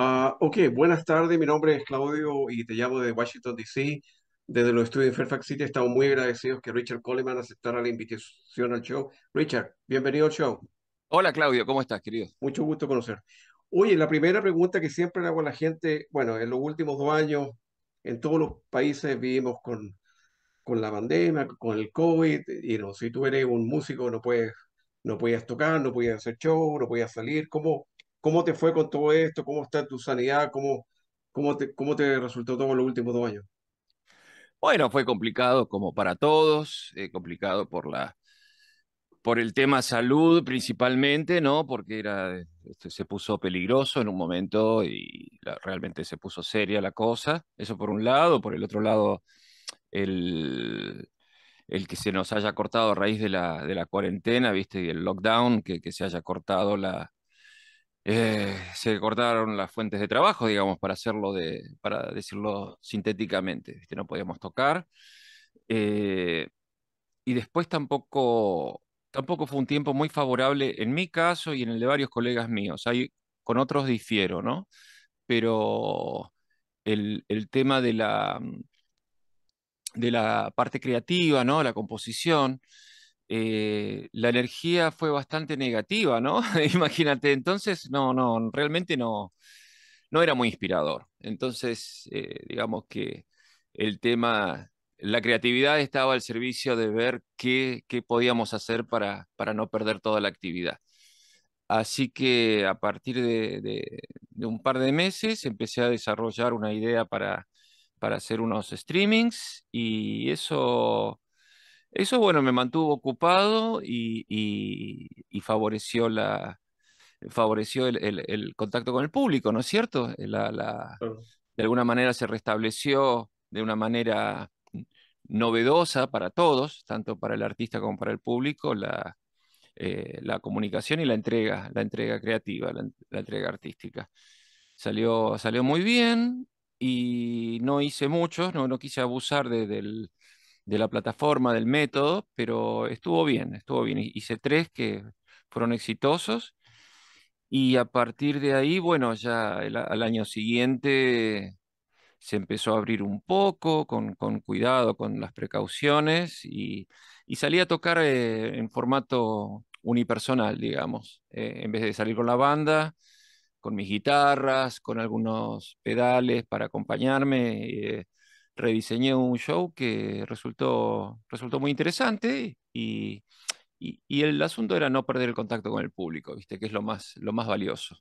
Ah, ok, buenas tardes. Mi nombre es Claudio y te llamo de Washington, D.C. Desde los estudios de Fairfax City estamos muy agradecidos que Richard Coleman aceptara la invitación al show. Richard, bienvenido al show. Hola Claudio, ¿cómo estás, querido? Mucho gusto conocer. Oye, la primera pregunta que siempre le hago a la gente, bueno, en los últimos dos años, en todos los países vivimos con, con la pandemia, con el COVID, y no, si tú eres un músico no puedes, no podías tocar, no podías hacer show, no podías salir, ¿cómo, ¿Cómo te fue con todo esto? ¿Cómo está tu sanidad? ¿Cómo, cómo, te, cómo te resultó todo en los últimos dos años? Bueno, fue complicado como para todos, eh, complicado por la por el tema salud principalmente, ¿no? Porque era, este, se puso peligroso en un momento y realmente se puso seria la cosa. Eso por un lado. Por el otro lado, el, el que se nos haya cortado a raíz de la, de la cuarentena, ¿viste? Y el lockdown, que se haya cortado la, eh, se cortaron las fuentes de trabajo, digamos, para hacerlo de, para decirlo sintéticamente, no podíamos tocar. Eh, y después tampoco, tampoco fue un tiempo muy favorable en mi caso y en el de varios colegas míos. con otros difiero, ¿no? Pero el, tema de la, de la parte creativa, ¿no? La composición. Eh, la energía fue bastante negativa, ¿no? Imagínate, entonces, no, no, realmente no, no era muy inspirador. Entonces, eh, digamos que el tema, la creatividad estaba al servicio de ver qué, podíamos hacer para, para no perder toda la actividad. Así que a partir de, un par de meses empecé a desarrollar una idea para, para hacer unos streamings y eso eso, bueno, me mantuvo ocupado y, favoreció, la, favoreció el, contacto con el público, ¿no es cierto? Eh, de alguna manera se restableció de una manera novedosa para todos, tanto para el artista como para el público, la, eh, la comunicación y la entrega, la entrega creativa, la, entrega artística. Salió, salió muy bien y no hice mucho, no, no quise abusar de, del, de la plataforma, del método, pero estuvo bien, estuvo bien. Hice tres que fueron exitosos y a partir de ahí, bueno, ya al año siguiente se empezó a abrir un poco, con, cuidado, con las precauciones, y, y salí a tocar eh, en formato unipersonal, digamos, eh, en vez de salir con la banda, con mis guitarras, con algunos pedales para acompañarme. Eh, rediseñé un show que resultó, resultó muy interesante y, y, el asunto era no perder el contacto con el público, ¿viste? que es lo más, lo más valioso.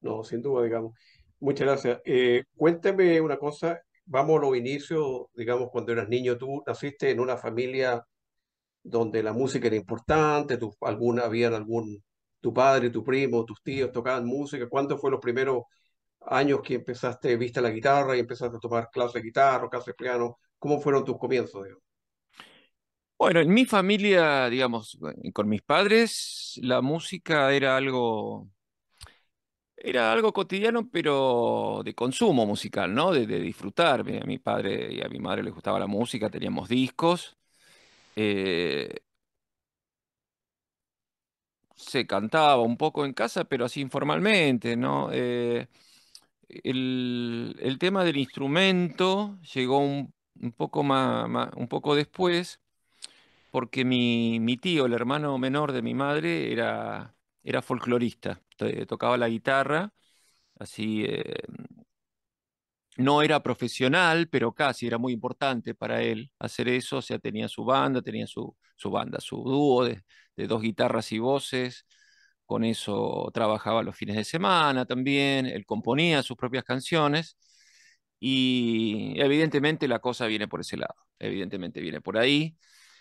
No, sin duda, digamos. Muchas gracias. Eh, cuéntame una cosa, vamos a los inicios, digamos, cuando eras niño, tú naciste en una familia donde la música era importante, tu, alguna habían algún, tu padre, tu primo, tus tíos tocaban música, ¿cuándo fue los primeros años que empezaste, viste la guitarra y empezaste a tomar clases de guitarra, clases de piano? ¿Cómo fueron tus comienzos? Bueno, en mi familia, digamos, eh, con mis padres, la música era algo era algo cotidiano, pero de consumo musical, ¿no? De, disfrutar. A mi padre y a mi madre les gustaba la música, teníamos discos. Eh, se cantaba un poco en casa, pero así informalmente, ¿no? Eh, el, tema del instrumento llegó un, poco, un poco después, porque mi, tío, el hermano menor de mi madre, era, era folclorista, tocaba la guitarra, así... Eh, no era profesional, pero casi era muy importante para él hacer eso. O sea, tenía su banda, tenía su, banda, su dúo de, dos guitarras y voces, con eso trabajaba los fines de semana también, él componía sus propias canciones y evidentemente la cosa viene por ese lado, evidentemente viene por ahí.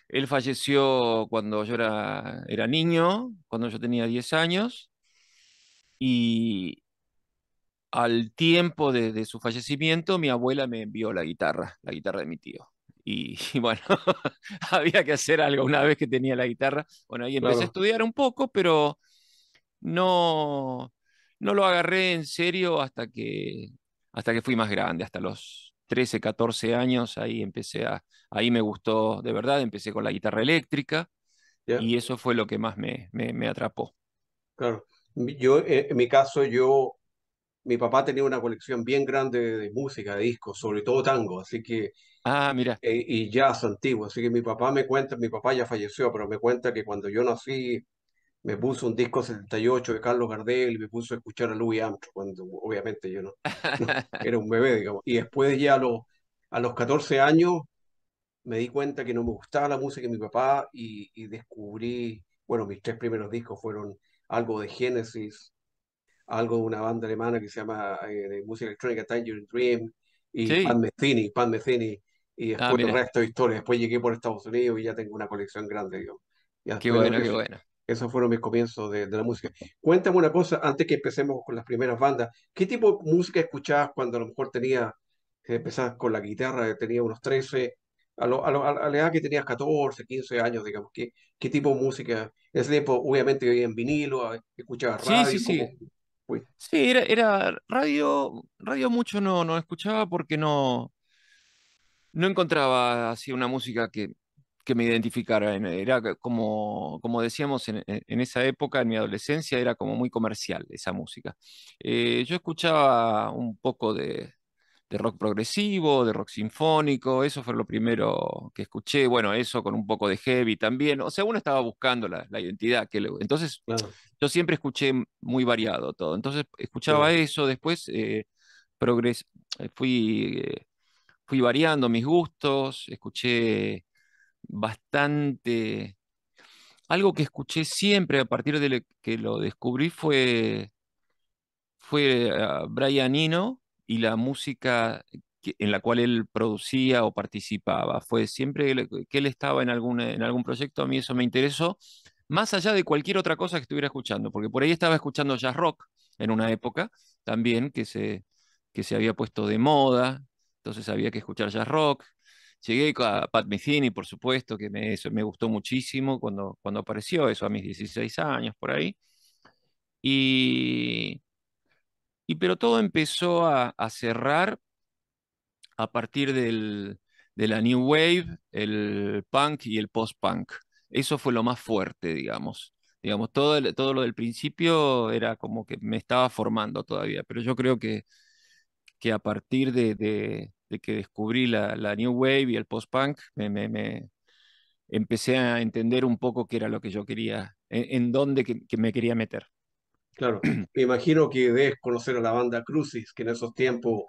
Él falleció cuando yo era, niño, cuando yo tenía 10 años y al tiempo de, su fallecimiento mi abuela me envió la guitarra, la guitarra de mi tío. Y, bueno, había que hacer algo una vez que tenía la guitarra. Bueno, ahí empecé a estudiar un poco, pero no, no lo agarré en serio hasta que, hasta que fui más grande, hasta los 13, 14 años, ahí empecé ahí me gustó de verdad, empecé con la guitarra eléctrica y eso fue lo que más me, me, atrapó. Claro, yo eh, en mi caso, yo, mi papá tenía una colección bien grande de música, de discos, sobre todo tango, así que... Ah, mira. Eh, y jazz antiguo, así que mi papá me cuenta, mi papá ya falleció, pero me cuenta que cuando yo nací me puso un disco 78 de Carlos Gardel y me puso a escuchar a Louis Armstrong, cuando obviamente yo no, era un bebé, digamos. Y después ya a los, a los 14 años me di cuenta que no me gustaba la música de mi papá y, descubrí, bueno, mis tres primeros discos fueron algo de Genesis, algo de una banda alemana que se llama eh, de música electrónica Tangerine Dream y Pan Metheny, Pan y ah, después el resto de historias. Después llegué por Estados Unidos y ya tengo una colección grande, digamos. qué bueno, qué bueno. Esos fueron mis comienzos de, la música. Cuéntame una cosa, antes que empecemos con las primeras bandas, ¿qué tipo de música escuchabas cuando a lo mejor tenía empezabas con la guitarra, tenía unos 13, a, la edad que tenías 14, 15 años, digamos, ¿qué, qué tipo de música? En ese tiempo, obviamente, oía en vinilo, escuchaba radio. Sí, sí, sí. Sí, era, era, radio, radio mucho no, no escuchaba porque no, no encontraba así una música que, que me identificara. Era como, como decíamos en, esa época, en mi adolescencia, era como muy comercial esa música. Eh, yo escuchaba un poco de, rock progresivo, de rock sinfónico, eso fue lo primero que escuché. Bueno, eso con un poco de heavy también. O sea, uno estaba buscando la, la identidad. Que entonces, yo siempre escuché muy variado todo. Entonces, escuchaba eso, después eh, progres, eh, fui, fui variando mis gustos, escuché bastante... Algo que escuché siempre a partir de que lo descubrí fue, fue ah, Brian Eno y la música en la cual él producía o participaba. Fue siempre que él estaba en algún, en algún proyecto, a mí eso me interesó, más allá de cualquier otra cosa que estuviera escuchando, porque por ahí estaba escuchando jazz rock en una época también que se, que se había puesto de moda, entonces había que escuchar jazz rock, Llegué a Pat Metheny, por supuesto, que me, gustó muchísimo cuando, cuando apareció, eso a mis 16 años, por ahí. Y, pero todo empezó a, cerrar a partir de la New Wave, el punk y el post-punk. Eso fue lo más fuerte, digamos. Digamos, todo, todo lo del principio era como que me estaba formando todavía, pero yo creo que, que a partir de, que descubrí la, la New Wave y el post-punk, me, me, empecé a entender un poco qué era lo que yo quería, en, dónde que, me quería meter. Claro, me imagino que debes conocer a la banda Crucis, que en esos tiempos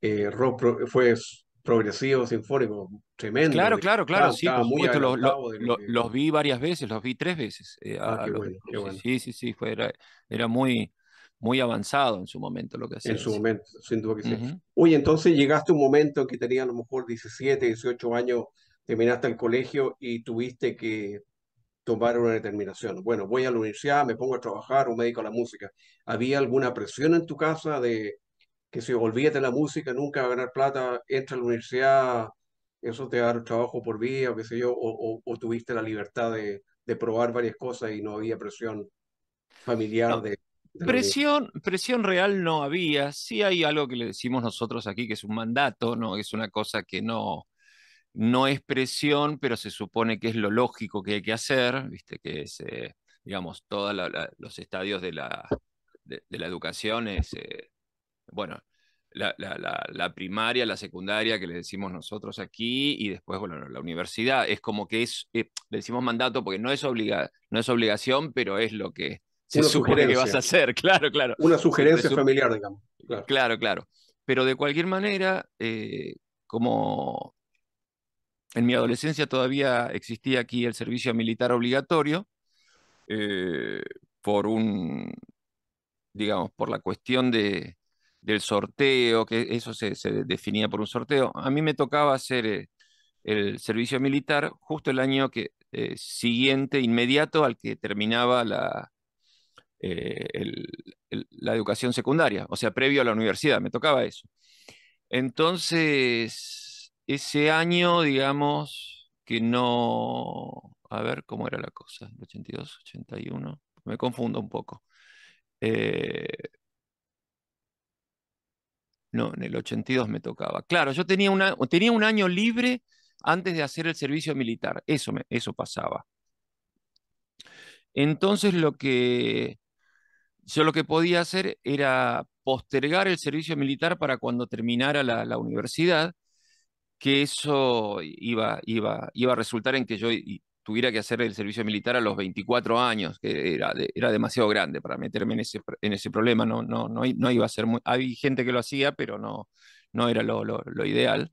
eh, rock fue progresivo, sinfónico, tremendo. Claro, claro, claro, sí, los, los, vi varias veces, los vi tres veces. Eh, ah, sí, sí, sí, fue, era muy, muy avanzado en su momento lo que hacía. En su momento, sin duda que sí. Oye, entonces llegaste a un momento en que tenías a lo mejor 17, 18 años, terminaste el colegio y tuviste que tomar una determinación. Bueno, voy a la universidad, me pongo a trabajar un médico a la música. ¿Había alguna presión en tu casa de que si, olvídate la música, nunca a ganar plata, entra a la universidad, eso te da trabajo por vía, o qué sé yo, o, tuviste la libertad de, probar varias cosas y no había presión familiar de Presión, presión real no había. Sí hay algo que le decimos nosotros aquí, que es un mandato, ¿no? Es una cosa que no, no es presión, pero se supone que es lo lógico que hay que hacer, ¿viste? Que es, eh, digamos, todos los estadios de la, de, la educación es, eh, bueno, la, primaria, la secundaria, que le decimos nosotros aquí, y después, bueno, la universidad. Es como que es, eh, le decimos mandato porque no es, obliga, no es obligación, pero es lo que se una que vas a hacer, claro, claro. Una sugerencia familiar, digamos. Claro. claro. Pero de cualquier manera, eh, como en mi adolescencia todavía existía aquí el servicio militar obligatorio, eh, por un, digamos, por la cuestión de, del sorteo, que eso se, definía por un sorteo. A mí me tocaba hacer eh, el servicio militar justo el año que, siguiente, inmediato al que terminaba la, eh, la educación secundaria, o sea, previo a la universidad, me tocaba eso. Entonces, ese año, digamos, que no, a ver cómo era la cosa, 82, 81, me confundo un poco. Eh, no, en el 82 me tocaba. Claro, yo tenía, tenía un año libre antes de hacer el servicio militar. Eso, eso pasaba. Entonces lo que, yo lo que podía hacer era postergar el servicio militar para cuando terminara la, universidad, que eso iba, iba, iba, a resultar en que yo tuviera que hacer el servicio militar a los 24 años, que era, era demasiado grande para meterme en ese, en ese problema, no, no, no, no, iba a ser muy... Hay gente que lo hacía, pero no, no era lo ideal.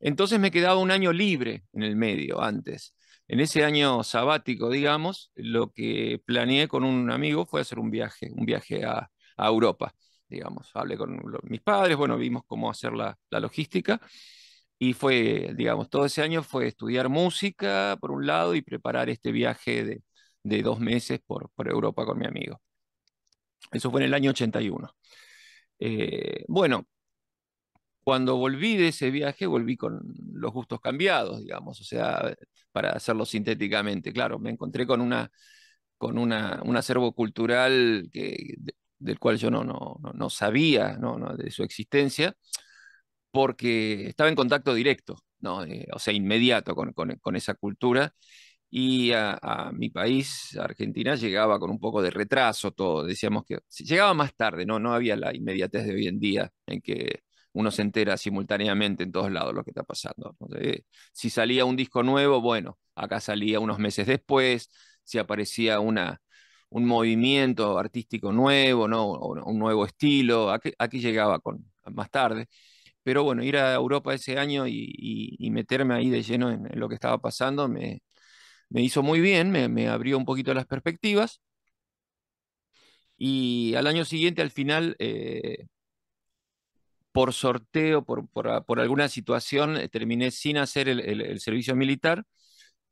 Entonces me quedaba un año libre en el medio antes. En ese año sabático, digamos, lo que planeé con un amigo fue hacer un viaje, un viaje a, Europa, digamos. Hablé con mis padres, bueno, vimos cómo hacer la, logística y fue, digamos, todo ese año fue estudiar música, por un lado, y preparar este viaje de, dos meses por, Europa con mi amigo. Eso fue en el año 81. Eh, bueno, cuando volví de ese viaje, volví con los gustos cambiados, digamos, o sea, para hacerlo sintéticamente, claro, me encontré con una con una, un acervo cultural que, del cual yo no, no, no sabía no, no, de su existencia, porque estaba en contacto directo, ¿no? Eh, o sea, inmediato con, con, con esa cultura, y a, a, mi país, Argentina, llegaba con un poco de retraso todo, decíamos que llegaba más tarde, no, no había la inmediatez de hoy en día en que uno se entera simultáneamente en todos lados lo que está pasando. si salía un disco nuevo, bueno, acá salía unos meses después, si aparecía una, un movimiento artístico nuevo, ¿no? un nuevo estilo, aquí, llegaba con, más tarde. Pero bueno, ir a Europa ese año y, meterme ahí de lleno en, lo que estaba pasando me, hizo muy bien, me, abrió un poquito las perspectivas. Y al año siguiente, al final, eh, por sorteo, por, por, ah, por alguna situación, eh, terminé sin hacer el, el, servicio militar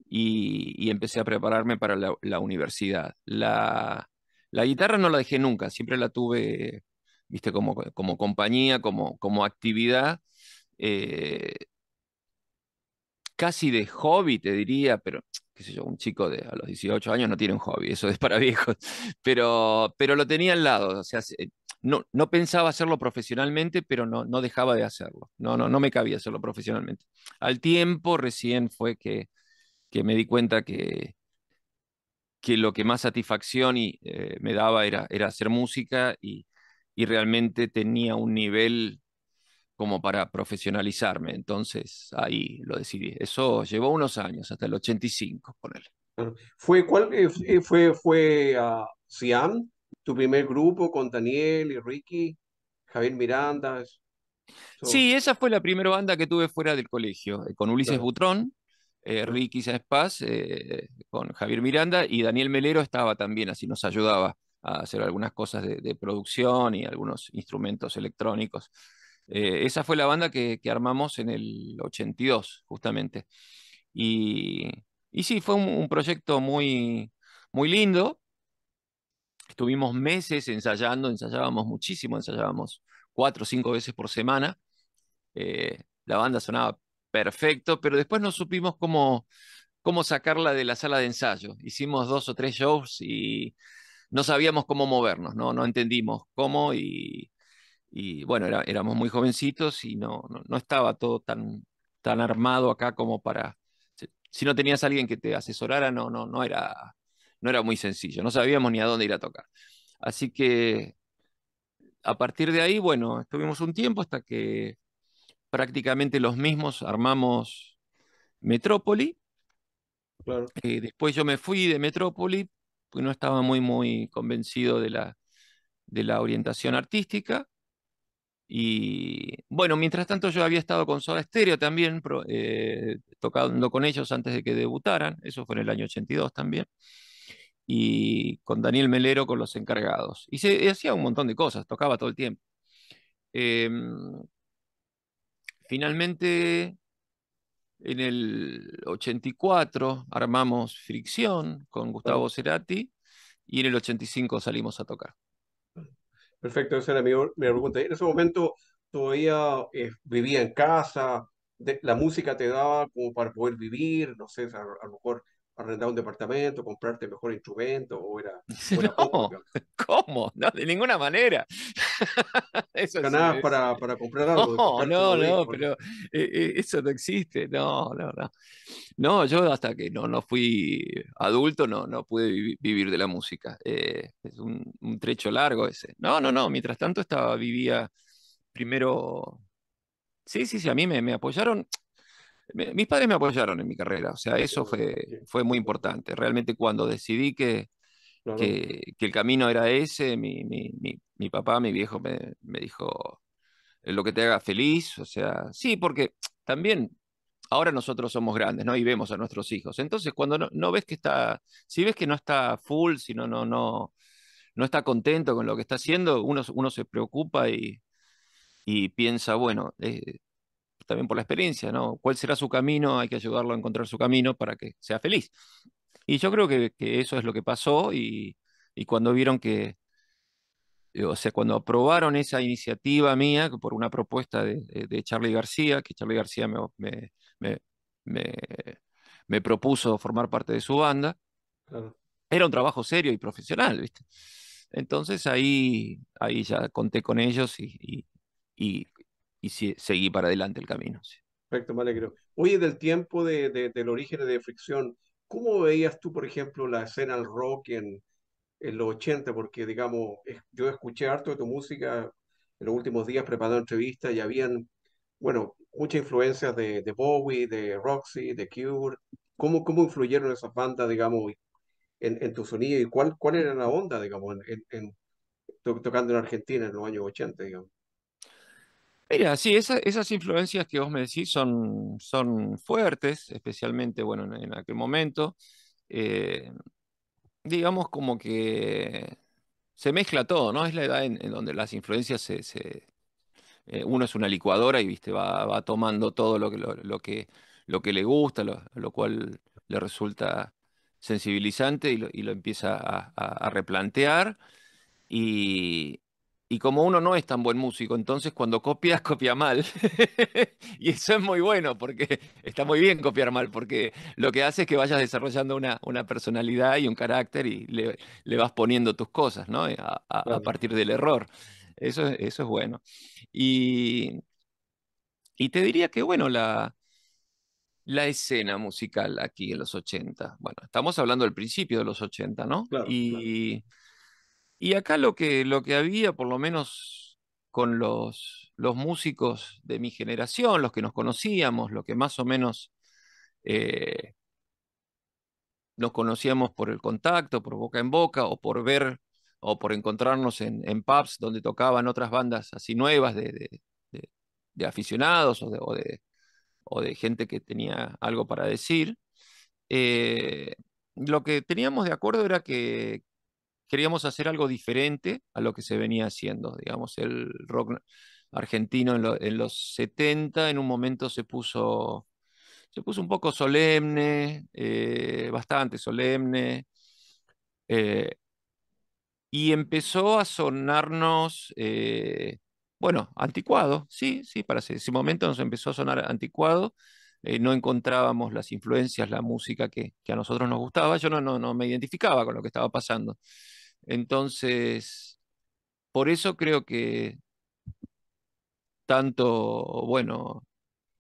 y, y, empecé a prepararme para la, universidad. La, la, guitarra no la dejé nunca, siempre la tuve, viste, como, como compañía, como, como actividad. Eh, casi de hobby, te diría, pero qué sé yo, un chico de a los 18 años no tiene un hobby, eso es para viejos, pero, pero lo tenía al lado, o sea, no, no pensaba hacerlo profesionalmente, pero no, no dejaba de hacerlo. No, no, no me cabía hacerlo profesionalmente. Al tiempo recién fue que, que me di cuenta que, que lo que más satisfacción y, eh, me daba era, era hacer música y, realmente tenía un nivel como para profesionalizarme. Entonces ahí lo decidí. Eso llevó unos años, hasta el 85, ponele. ¿Fue cuál? Eh, ¿Fue, fue a ah, tu primer grupo con Daniel y Ricky, Javier Miranda. Sí, esa fue la primera banda que tuve fuera del colegio, eh, con Ulises Butrón, eh, Ricky Sáenz eh, con Javier Miranda y Daniel Melero estaba también, así nos ayudaba a hacer algunas cosas de, producción y algunos instrumentos electrónicos. esa fue la banda que, armamos en el 82, justamente. Y, y sí, fue un, un proyecto muy, muy lindo, Estuvimos meses ensayando, ensayábamos muchísimo, ensayábamos cuatro o cinco veces por semana. Eh, la banda sonaba perfecto, pero después no supimos cómo, cómo sacarla de la sala de ensayo. Hicimos dos o tres shows y no sabíamos cómo movernos, no, no entendimos cómo y, bueno, éramos muy jovencitos y no, no, estaba todo tan, tan armado acá como para... Si no tenías alguien que te asesorara, no, no, no era no era muy sencillo, no sabíamos ni a dónde ir a tocar. Así que a partir de ahí, bueno, estuvimos un tiempo hasta que prácticamente los mismos armamos Metrópoli. Eh, después yo me fui de Metrópoli, porque no estaba muy, muy convencido de la, de la orientación artística. Y bueno, mientras tanto yo había estado con Soda Stereo también, eh, tocando con ellos antes de que debutaran, eso fue en el año 82 también y con Daniel Melero con los encargados. Y se hacía un montón de cosas, tocaba todo el tiempo. Em, finalmente, en el 84 armamos Fricción con Gustavo Cerati y en el 85 salimos a tocar. Perfecto, esa era mi, pregunta. En ese momento todavía eh, vivía en casa, la música te daba como para poder vivir, no sé, a lo mejor arrendar un departamento, comprarte mejor instrumento o era... ¿Cómo? No, de ninguna manera. eso para, comprar algo. No, no, no, pero eh, eh, eso no existe. No, no, no. No, yo hasta que no, no fui adulto no, no pude vivir de la música. Eh, es un, trecho largo ese. No, no, no. Mientras tanto estaba, vivía primero... Sí, sí, sí, a mí me apoyaron mis padres me apoyaron en mi carrera, o sea, eso fue, fue muy importante. Realmente cuando decidí que, que, el camino era ese, mi, papá, mi viejo, me, dijo eh, lo que te haga feliz, o sea, sí, porque también ahora nosotros somos grandes, ¿no? Y vemos a nuestros hijos. Entonces, cuando no, no ves que está, si ves que no está full, si no, no, no, no está contento con lo que está haciendo, uno, uno se preocupa y, piensa, bueno, eh, también por la experiencia, ¿no? ¿Cuál será su camino? Hay que ayudarlo a encontrar su camino para que sea feliz. Y yo creo que, eso es lo que pasó y, cuando vieron que, eh, o sea, cuando aprobaron esa iniciativa mía por una propuesta de, Charly Charlie García, que Charlie García me, propuso formar parte de su banda, era un trabajo serio y profesional, ¿viste? Entonces ahí, ahí ya conté con ellos y y seguí para adelante el camino. Perfecto, me alegro. Oye, del tiempo de, del origen de Fricción, ¿cómo veías tú, por ejemplo, la escena al rock en, los 80? Porque, digamos, yo escuché harto de tu música en los últimos días preparando entrevistas y habían, bueno, muchas influencias de, de Bowie, de Roxy, de Cure. ¿Cómo, cómo influyeron esas bandas, digamos, en, en tu sonido y cuál, cuál era la onda, digamos, tocando en Argentina en los años 80, digamos? Mira, sí, esas influencias que vos me decís son, son fuertes, especialmente, bueno, en, aquel momento. Eh, digamos como que se mezcla todo, ¿no? Es la edad en, donde las influencias se... Eh, uno es una licuadora y, viste, va, va tomando todo lo que, lo, que, lo que le gusta, lo, cual le resulta sensibilizante y lo, y lo empieza a replantear. Y, y como uno no es tan buen músico, entonces cuando copias, copia mal. y eso es muy bueno, porque está muy bien copiar mal, porque lo que hace es que vayas desarrollando una, personalidad y un carácter y le, vas poniendo tus cosas, ¿no? Eh, a, partir del error. Eso, es bueno. Y, te diría que, bueno, la, escena musical aquí en los 80. Bueno, estamos hablando del principio de los 80, ¿no? y. Y acá lo que, lo que había, por lo menos con los, los músicos de mi generación, los que nos conocíamos, los que más o menos eh, nos conocíamos por el contacto, por boca en boca, o por ver, o por encontrarnos en, pubs donde tocaban otras bandas así nuevas de, aficionados o, de, gente que tenía algo para decir. Eh, lo que teníamos de acuerdo era que, queríamos hacer algo diferente a lo que se venía haciendo. Digamos, el rock argentino en, los 70 en un momento se puso, se puso un poco solemne, eh, bastante solemne. Eh, y empezó a sonarnos, eh, bueno, anticuado, sí, sí, para ese momento nos empezó a sonar anticuado, eh, no encontrábamos las influencias, la música que, a nosotros nos gustaba, yo no, no, no me identificaba con lo que estaba pasando. Entonces, por eso creo que tanto, bueno,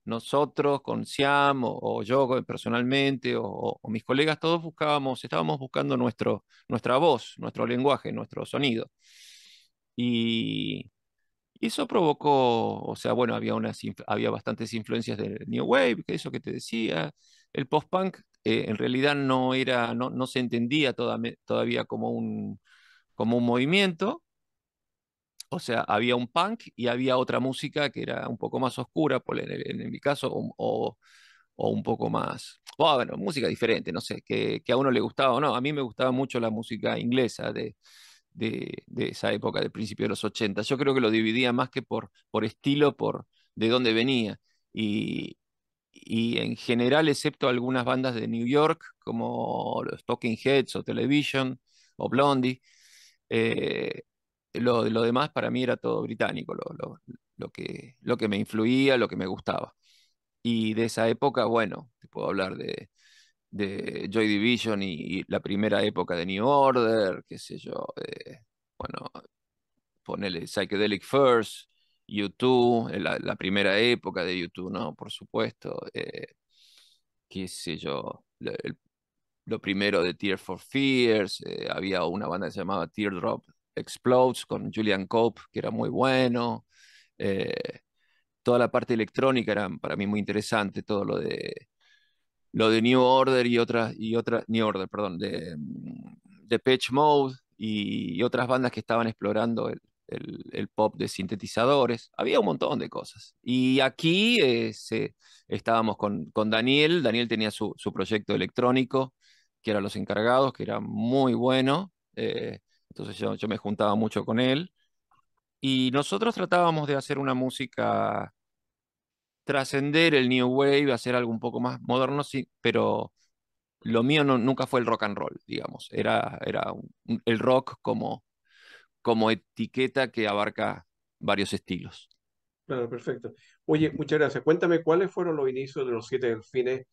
nosotros con Siam o, yo personalmente o, mis colegas, todos buscábamos, estábamos buscando nuestro, nuestra voz, nuestro lenguaje, nuestro sonido. Y eso provocó, o sea, bueno, había, unas, había bastantes influencias del New Wave, que eso que te decía, el post-punk en realidad no, era, no, no se entendía todavía como un, como un movimiento. O sea, había un punk y había otra música que era un poco más oscura, por en, mi caso, o, o, un poco más, oh, bueno, música diferente, no sé, que, que, a uno le gustaba o no. A mí me gustaba mucho la música inglesa de, de, esa época, del principio de los 80. Yo creo que lo dividía más que por, por estilo, por de dónde venía. Y, y en general, excepto algunas bandas de New York, como los Talking Heads o Television o Blondie, eh, lo, lo, demás para mí era todo británico, lo, que, lo que me influía, lo que me gustaba. Y de esa época, bueno, te puedo hablar de, de Joy Division y, la primera época de New Order, qué sé yo, eh, bueno, ponele Psychedelic First, YouTube, la, la, primera época de YouTube, ¿no? Por supuesto. Eh, qué sé yo, lo, primero de Tear for Fears, eh, había una banda que se Teardrop Explodes con Julian Cope, que era muy bueno. Eh, toda la parte electrónica era para mí muy interesante, todo lo de lo de New Order y otras, y otras, New Order, perdón, de, mm, de Mode y, otras bandas que estaban explorando el, el, pop de sintetizadores, había un montón de cosas. Y aquí eh, estábamos con, con, Daniel, Daniel tenía su, proyecto electrónico, que era Los Encargados, que era muy bueno, eh, entonces yo, yo, me juntaba mucho con él. Y nosotros tratábamos de hacer una música, trascender el New Wave, hacer algo un poco más moderno, sí, pero lo mío nunca fue el rock and roll, digamos, era, era el rock como como etiqueta que abarca varios estilos. Claro, perfecto. Oye, muchas gracias. Cuéntame cuáles fueron los inicios de los siete delfines,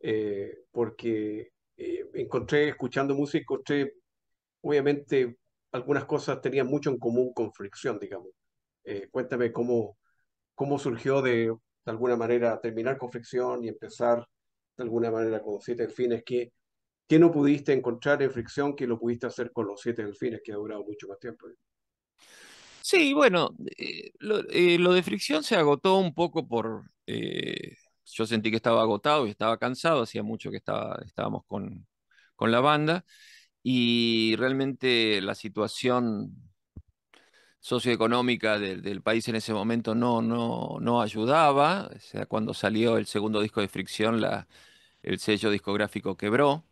eh, porque eh, encontré, escuchando música, encontré, obviamente, algunas cosas tenían mucho en común con fricción, digamos. Eh, cuéntame cómo, cómo surgió de, de alguna manera terminar con fricción y empezar de alguna manera con siete delfines, que ¿Qué no pudiste encontrar en fricción que lo pudiste hacer con los siete delfines, que ha durado mucho más tiempo? Sí, bueno, eh, eh, lo, de fricción se agotó un poco por... Eh, yo sentí que estaba agotado y estaba cansado, hacía mucho que estábamos con, la banda y realmente la situación socioeconómica del, país en ese momento no, no, no, ayudaba. O sea, cuando salió el segundo disco de Fricción, el sello discográfico quebró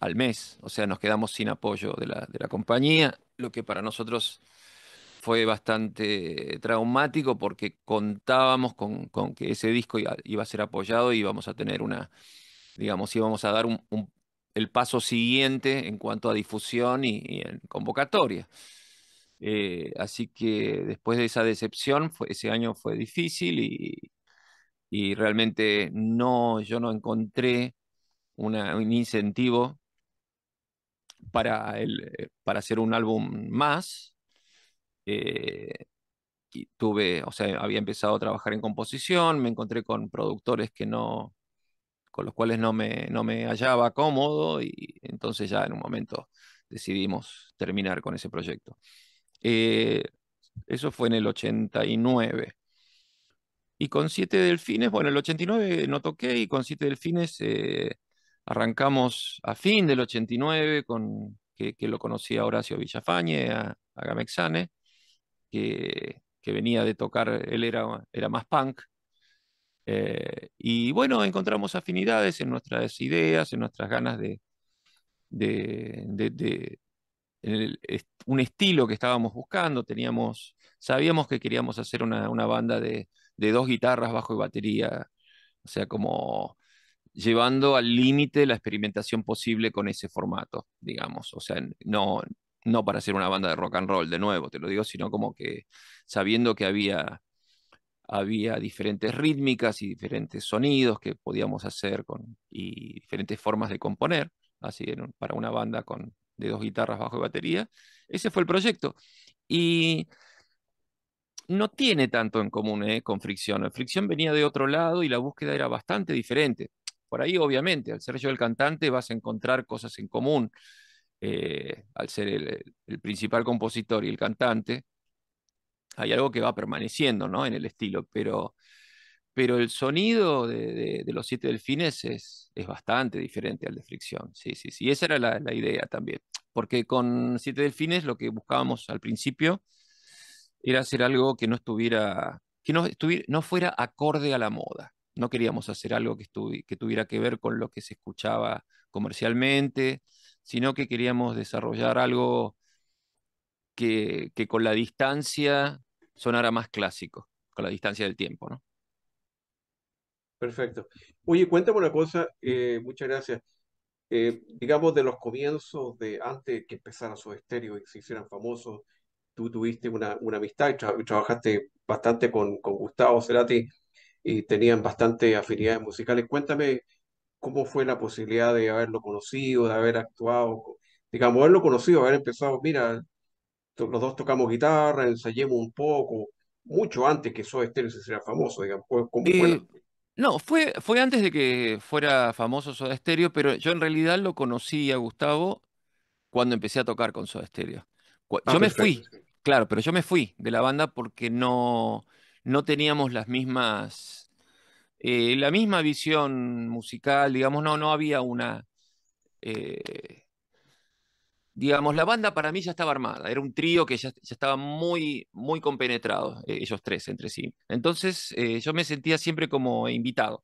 al mes. O sea, nos quedamos sin apoyo de la, compañía, lo que para nosotros fue bastante traumático porque contábamos con, que ese disco iba, a ser apoyado y íbamos a tener una, digamos, íbamos a dar un, el paso siguiente en cuanto a difusión y, en convocatoria. Eh, así que después de esa decepción, ese año fue difícil y, realmente no, yo no encontré un incentivo para, el, eh, para hacer un álbum más. Eh, y tuve, o sea, había empezado a trabajar en composición, me encontré con productores que no, con los cuales no me, no me hallaba cómodo y entonces ya en un momento decidimos terminar con ese proyecto. Eh, eso fue en el 89. Y con Siete Delfines, bueno, el 89 no toqué y con Siete Delfines Arrancamos a fin del 89 con que, lo conocía Horacio Villafañe, a, a Gamexane, que, venía de tocar, él era, era más punk. Eh, y bueno, encontramos afinidades en nuestras ideas, en nuestras ganas de, de, un estilo que estábamos buscando, teníamos, sabíamos que queríamos hacer una, banda de, de, dos guitarras, bajo y batería, o sea, como llevando al límite la experimentación posible con ese formato, digamos. O sea, no, para hacer una banda de rock and roll, de nuevo, te lo digo, sino como que sabiendo que había, había diferentes rítmicas y diferentes sonidos que podíamos hacer con, y diferentes formas de componer, así para una banda con, de dos guitarras, bajo y batería. Ese fue el proyecto. Y no tiene tanto en común ¿eh? con Fricción. Fricción venía de otro lado y la búsqueda era bastante diferente. Por ahí, obviamente, al ser yo el cantante vas a encontrar cosas en común. Eh, al ser el, principal compositor y el cantante, hay algo que va permaneciendo ¿no? en el estilo, pero, pero el sonido de, los siete delfines es, es, bastante diferente al de Fricción. Sí, sí, sí, esa era la, idea también. Porque con siete delfines lo que buscábamos al principio era hacer algo que no estuviera, que no, estuviera, no fuera acorde a la moda no queríamos hacer algo que, que tuviera que ver con lo que se escuchaba comercialmente, sino que queríamos desarrollar algo que, con la distancia sonara más clásico, con la distancia del tiempo, ¿no? Perfecto. Oye, cuéntame una cosa, eh, muchas gracias. Eh, digamos, de los comienzos de antes que empezara su estéreo y se hicieran famosos, tú tuviste una, amistad y, trabajaste bastante con, con Gustavo Cerati y tenían bastante afinidades musicales. Cuéntame cómo fue la posibilidad de haberlo conocido, de haber actuado, digamos, haberlo conocido, haber empezado, mira, los dos tocamos guitarra, ensayemos un poco, mucho antes que Soda Stereo se hiciera famoso, ¿cómo fue? Eh, no, fue, fue antes de que fuera famoso Soda Stereo, pero yo en realidad lo conocí a Gustavo cuando empecé a tocar con Soda Stereo. Ah, yo me fui, claro, pero yo me fui de la banda porque no, no teníamos las mismas, eh, la misma visión musical, digamos, no, no había una, eh, digamos, la banda para mí ya estaba armada, era un trío que ya, estaba muy, muy compenetrado, eh, ellos tres entre sí. Entonces yo me sentía siempre como invitado.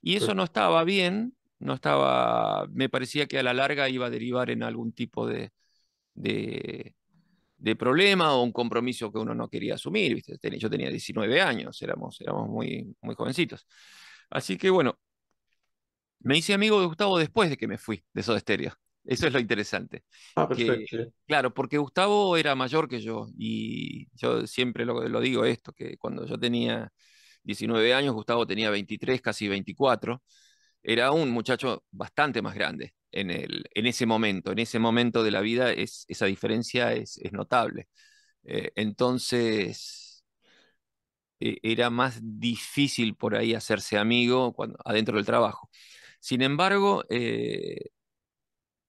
Y eso no estaba bien, no estaba, me parecía que a la larga iba a derivar en algún tipo de de problema o un compromiso que uno no quería asumir. ¿viste? Yo tenía 19 años, éramos, éramos muy, muy jovencitos. Así que bueno, me hice amigo de Gustavo después de que me fui de Soda Stereo. Eso es lo interesante. Ah, perfecto. claro, porque Gustavo era mayor que yo y yo siempre lo, lo, digo esto, que cuando yo tenía 19 años, Gustavo tenía 23, casi 24, era un muchacho bastante más grande en, ese momento, en ese momento de la vida, esa diferencia es, notable. Eh, entonces, e, era más difícil por ahí hacerse amigo cuando, adentro del trabajo. Sin embargo, eh,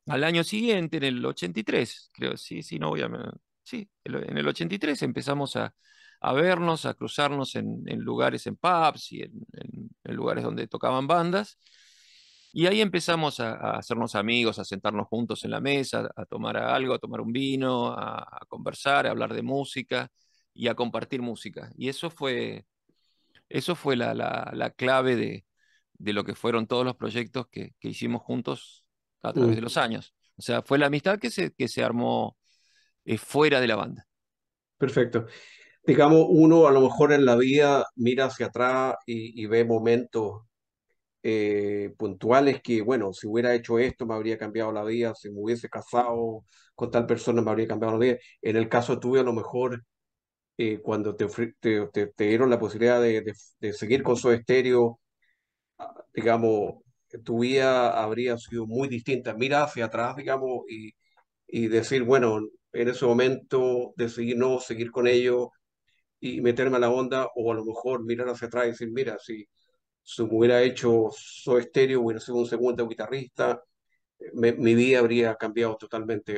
al año siguiente, en el 83, creo, sí, sí, no voy a... Sí, en el 83 empezamos a, vernos, a cruzarnos en, lugares, en pubs y en lugares donde tocaban bandas. Y ahí empezamos a, hacernos amigos, a sentarnos juntos en la mesa, a tomar algo, a tomar un vino, a, conversar, a hablar de música y a compartir música. Y eso fue, eso fue la, clave de, lo que fueron todos los proyectos que, hicimos juntos a través de los años. O sea, fue la amistad que se, que se armó eh, fuera de la banda. Perfecto. Digamos, uno a lo mejor en la vida mira hacia atrás y, y ve momentos eh, puntuales que, bueno, si hubiera hecho esto me habría cambiado la vida, si me hubiese casado con tal persona me habría cambiado la vida. En el caso tuyo, a lo mejor eh, cuando te, dieron la posibilidad de, seguir con su estéreo, ah, digamos, tu vida habría sido muy distinta. Mira hacia atrás, digamos, y, y decir, bueno, en ese momento decidí no seguir con ello y meterme a la onda, o a lo mejor mirar hacia atrás y decir, mira, si si me hubiera hecho so estéreo, hubiera sido un segundo guitarrista, mi vida habría cambiado totalmente.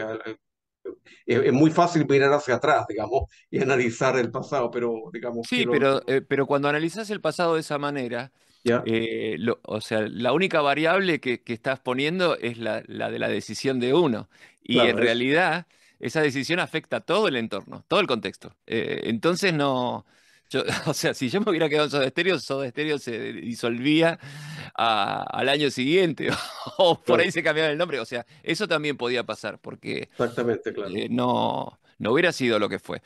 Es, muy fácil mirar hacia atrás, digamos, y analizar el pasado, pero digamos... Sí, pero, eh, pero cuando analizas el pasado de esa manera, eh, o sea, la única variable que, estás poniendo es la, de la decisión de uno. Y en realidad, esa decisión afecta a todo el entorno, todo el contexto. Eh, entonces no... o sea, si yo me hubiera quedado en Soda Stereo, se disolvía al año siguiente o por ahí se cambiaba el nombre. O sea, eso también podía pasar porque eh, no, no hubiera sido lo que fue.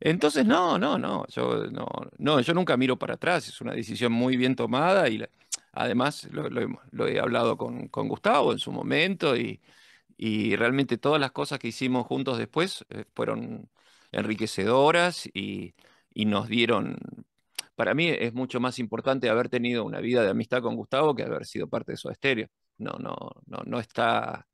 Entonces, no, no, no, yo no, no, yo nunca miro para atrás, es una decisión muy bien tomada y además lo, he hablado con, Gustavo en su momento y, y, realmente todas las cosas que hicimos juntos después eh, fueron enriquecedoras y, y nos dieron... Para mí es mucho más importante haber tenido una vida de amistad con Gustavo que haber sido parte de su estéreo. No, no, no, no está,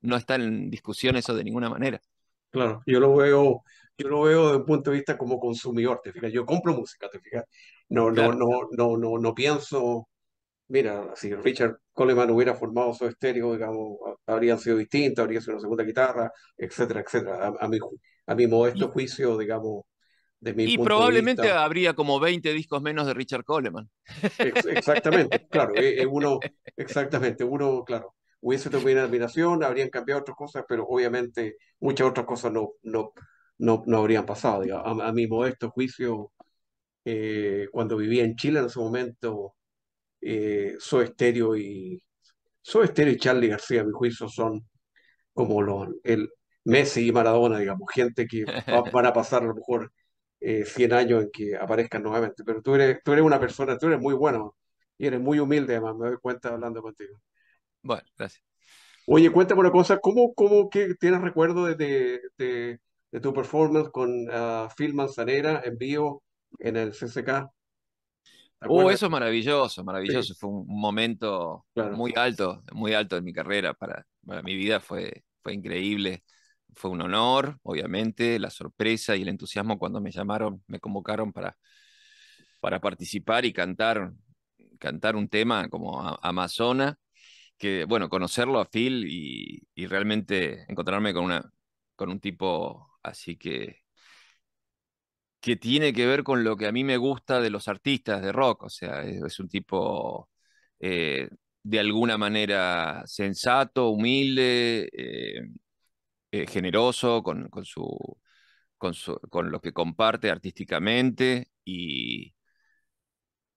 no está en discusión eso de ninguna manera. Claro, yo lo veo, yo lo veo desde un punto de vista como consumidor, te fijas, yo compro música, te fijas. No, no, no, no, no, no pienso, mira, si Richard Coleman hubiera formado su estéreo, digamos, habrían sido distinto, habría sido una segunda guitarra, etcétera, etcétera. A, mi, a mi modesto juicio, digamos, y probablemente habría como 20 discos menos de Richard Coleman. Exactamente, claro, eh, eh, uno, exactamente, uno, claro, hubiese tenido una admiración, habrían cambiado otras cosas, pero obviamente muchas otras cosas no, no, no, habrían pasado. A, mi modesto juicio, eh, cuando vivía en Chile en ese momento, eh, Soy Estéreo y Estéreo y Charlie García, a mi juicio, son como los, el Messi y Maradona, digamos, gente que van a pasar a lo mejor eh, 100 años en que aparezcan nuevamente. Pero tú eres, tú eres una persona, tú eres muy bueno y eres muy humilde, además, me doy cuenta hablando contigo. Bueno, gracias. Oye, cuéntame una cosa, ¿cómo, cómo que tienes recuerdo de, de, de, tu performance con ah, Phil Manzanera en vivo en el CCK? Oh, eso es maravilloso, maravilloso. Fue un momento muy alto, muy alto en mi carrera. Para, para mi vida fue, fue increíble fue un honor, obviamente, la sorpresa y el entusiasmo cuando me llamaron, me convocaron para, para participar y cantar, cantar un tema como Amazona, que bueno, conocerlo a Phil y, realmente encontrarme con, una, con un tipo así que que tiene que ver con lo que a mí me gusta de los artistas de rock, o sea, es, un tipo eh, de alguna manera sensato, humilde, eh, eh, generoso con, con, su, con, su, con, lo que comparte artísticamente y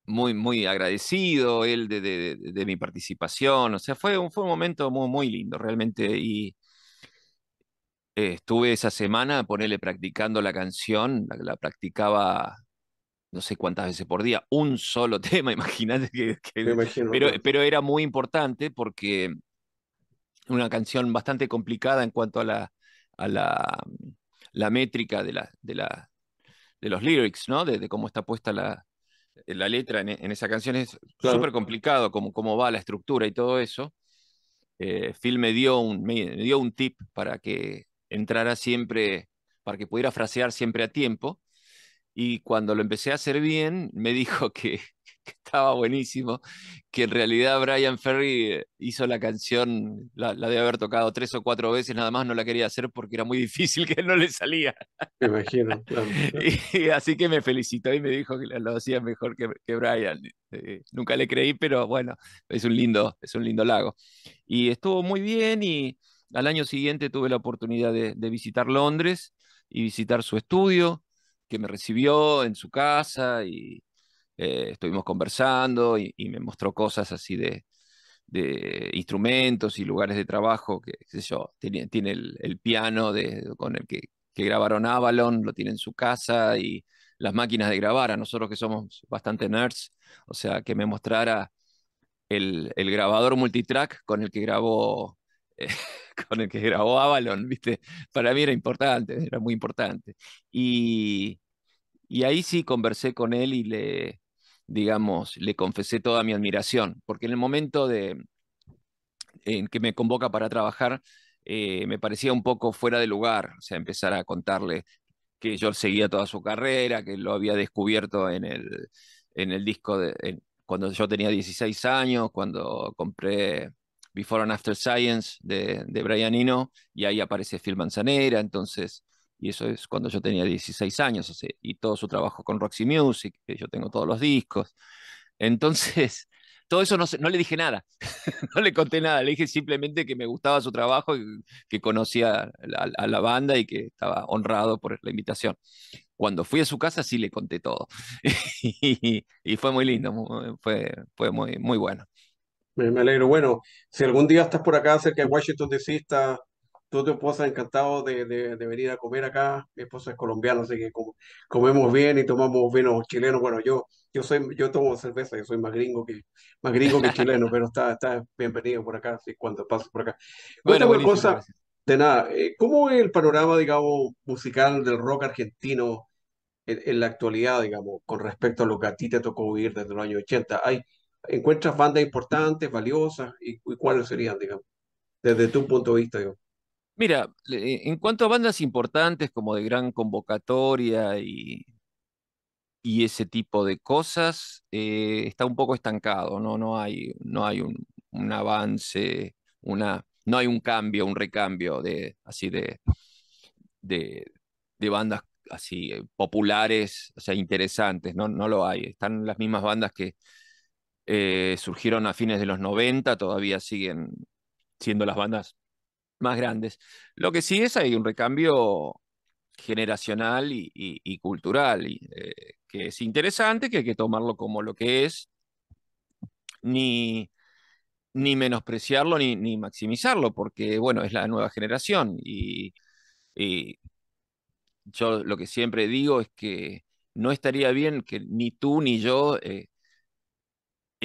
muy, muy agradecido él de, de, mi participación. O sea, fue un, fue un momento muy, muy lindo realmente. Y eh, estuve esa semana, ponerle practicando la canción, la, practicaba no sé cuántas veces por día, un solo tema, imagínate que pero, pero, era muy importante porque una canción bastante complicada en cuanto a la, mm, la, métrica de, la, de, la, de los lyrics, ¿no? De, cómo está puesta la, letra en, esa canción. Es súper complicado cómo, va la estructura y todo eso. Eh, Phil me dio, un, me dio un tip para que entrara siempre, para que pudiera frasear siempre a tiempo. Y cuando lo empecé a hacer bien, me dijo que que estaba buenísimo, que en realidad Brian Ferry eh, hizo la canción, la, la, de haber tocado tres o cuatro veces, nada más no la quería hacer porque era muy difícil que no le salía. imagino. Y, así que me felicitó y me dijo que lo hacía mejor que, Brian. Eh, eh, nunca le creí, pero bueno, es un lindo, es un lindo lago. Y estuvo muy bien y al año siguiente tuve la oportunidad de visitar Londres y visitar su estudio, que me recibió en su casa y, eh, estuvimos conversando y, me mostró cosas así de, instrumentos y lugares de trabajo, que yo, tiene, el, piano con el que, grabaron Avalon, lo tiene en su casa y las máquinas de grabar, a nosotros que somos bastante nerds, o sea, que me mostrara el, grabador multitrack con el que grabó... Eh, con el que grabó Avalon, ¿viste? Para mí era importante, era muy importante. y ahí sí conversé con él y le, digamos, le confesé toda mi admiración, porque en el momento de, en que me convoca para trabajar, eh, me parecía un poco fuera de lugar, o sea, empezar a contarle que yo seguía toda su carrera, que lo había descubierto en el, en el disco, de, cuando yo tenía 16 años, cuando compré Before and After Science de, de Brian Eno, y ahí aparece Phil Manzanera, entonces y eso es cuando yo tenía 16 años, y todo su trabajo con Roxy Music, yo tengo todos los discos. Entonces, todo eso no, no le dije nada, no le conté nada, le dije simplemente que me gustaba su trabajo, que, conocía a, la banda y que estaba honrado por la invitación. Cuando fui a su casa sí le conté todo y, fue muy lindo, fue, fue muy, muy bueno. Me, alegro. Bueno, si algún día estás por acá cerca de Washington DC, está tú, tu esposa, encantado de, venir a comer acá. Mi esposa es colombiana, así que comemos bien y tomamos vinos chilenos. Bueno, yo, yo soy, yo tomo cerveza, yo soy más gringo que, más gringo que chileno, pero está, está bienvenido por acá, así cuando pases por acá. Bueno, cosa, de nada, eh, ¿cómo es el panorama, digamos, musical del rock argentino en, la actualidad, digamos, con respecto a lo que a ti te tocó vivir desde los años 80? ¿Hay, ¿Encuentras bandas importantes, valiosas? ¿Y, cuáles serían, digamos? Desde tu punto de vista, yo. Mira, en cuanto a bandas importantes como de gran convocatoria y, y ese tipo de cosas, eh, está un poco estancado, ¿no? No hay, no hay un, avance, una, no hay un cambio, un recambio de, así de, de, bandas así eh, populares, o sea, interesantes, no, no lo hay. Están las mismas bandas que eh, surgieron a fines de los 90, todavía siguen siendo las bandas más grandes. Lo que sí es hay un recambio generacional y, cultural, eh, que es interesante, que hay que tomarlo como lo que es, ni, ni menospreciarlo ni, maximizarlo, porque bueno, es la nueva generación y, yo lo que siempre digo es que no estaría bien que ni tú ni yo eh,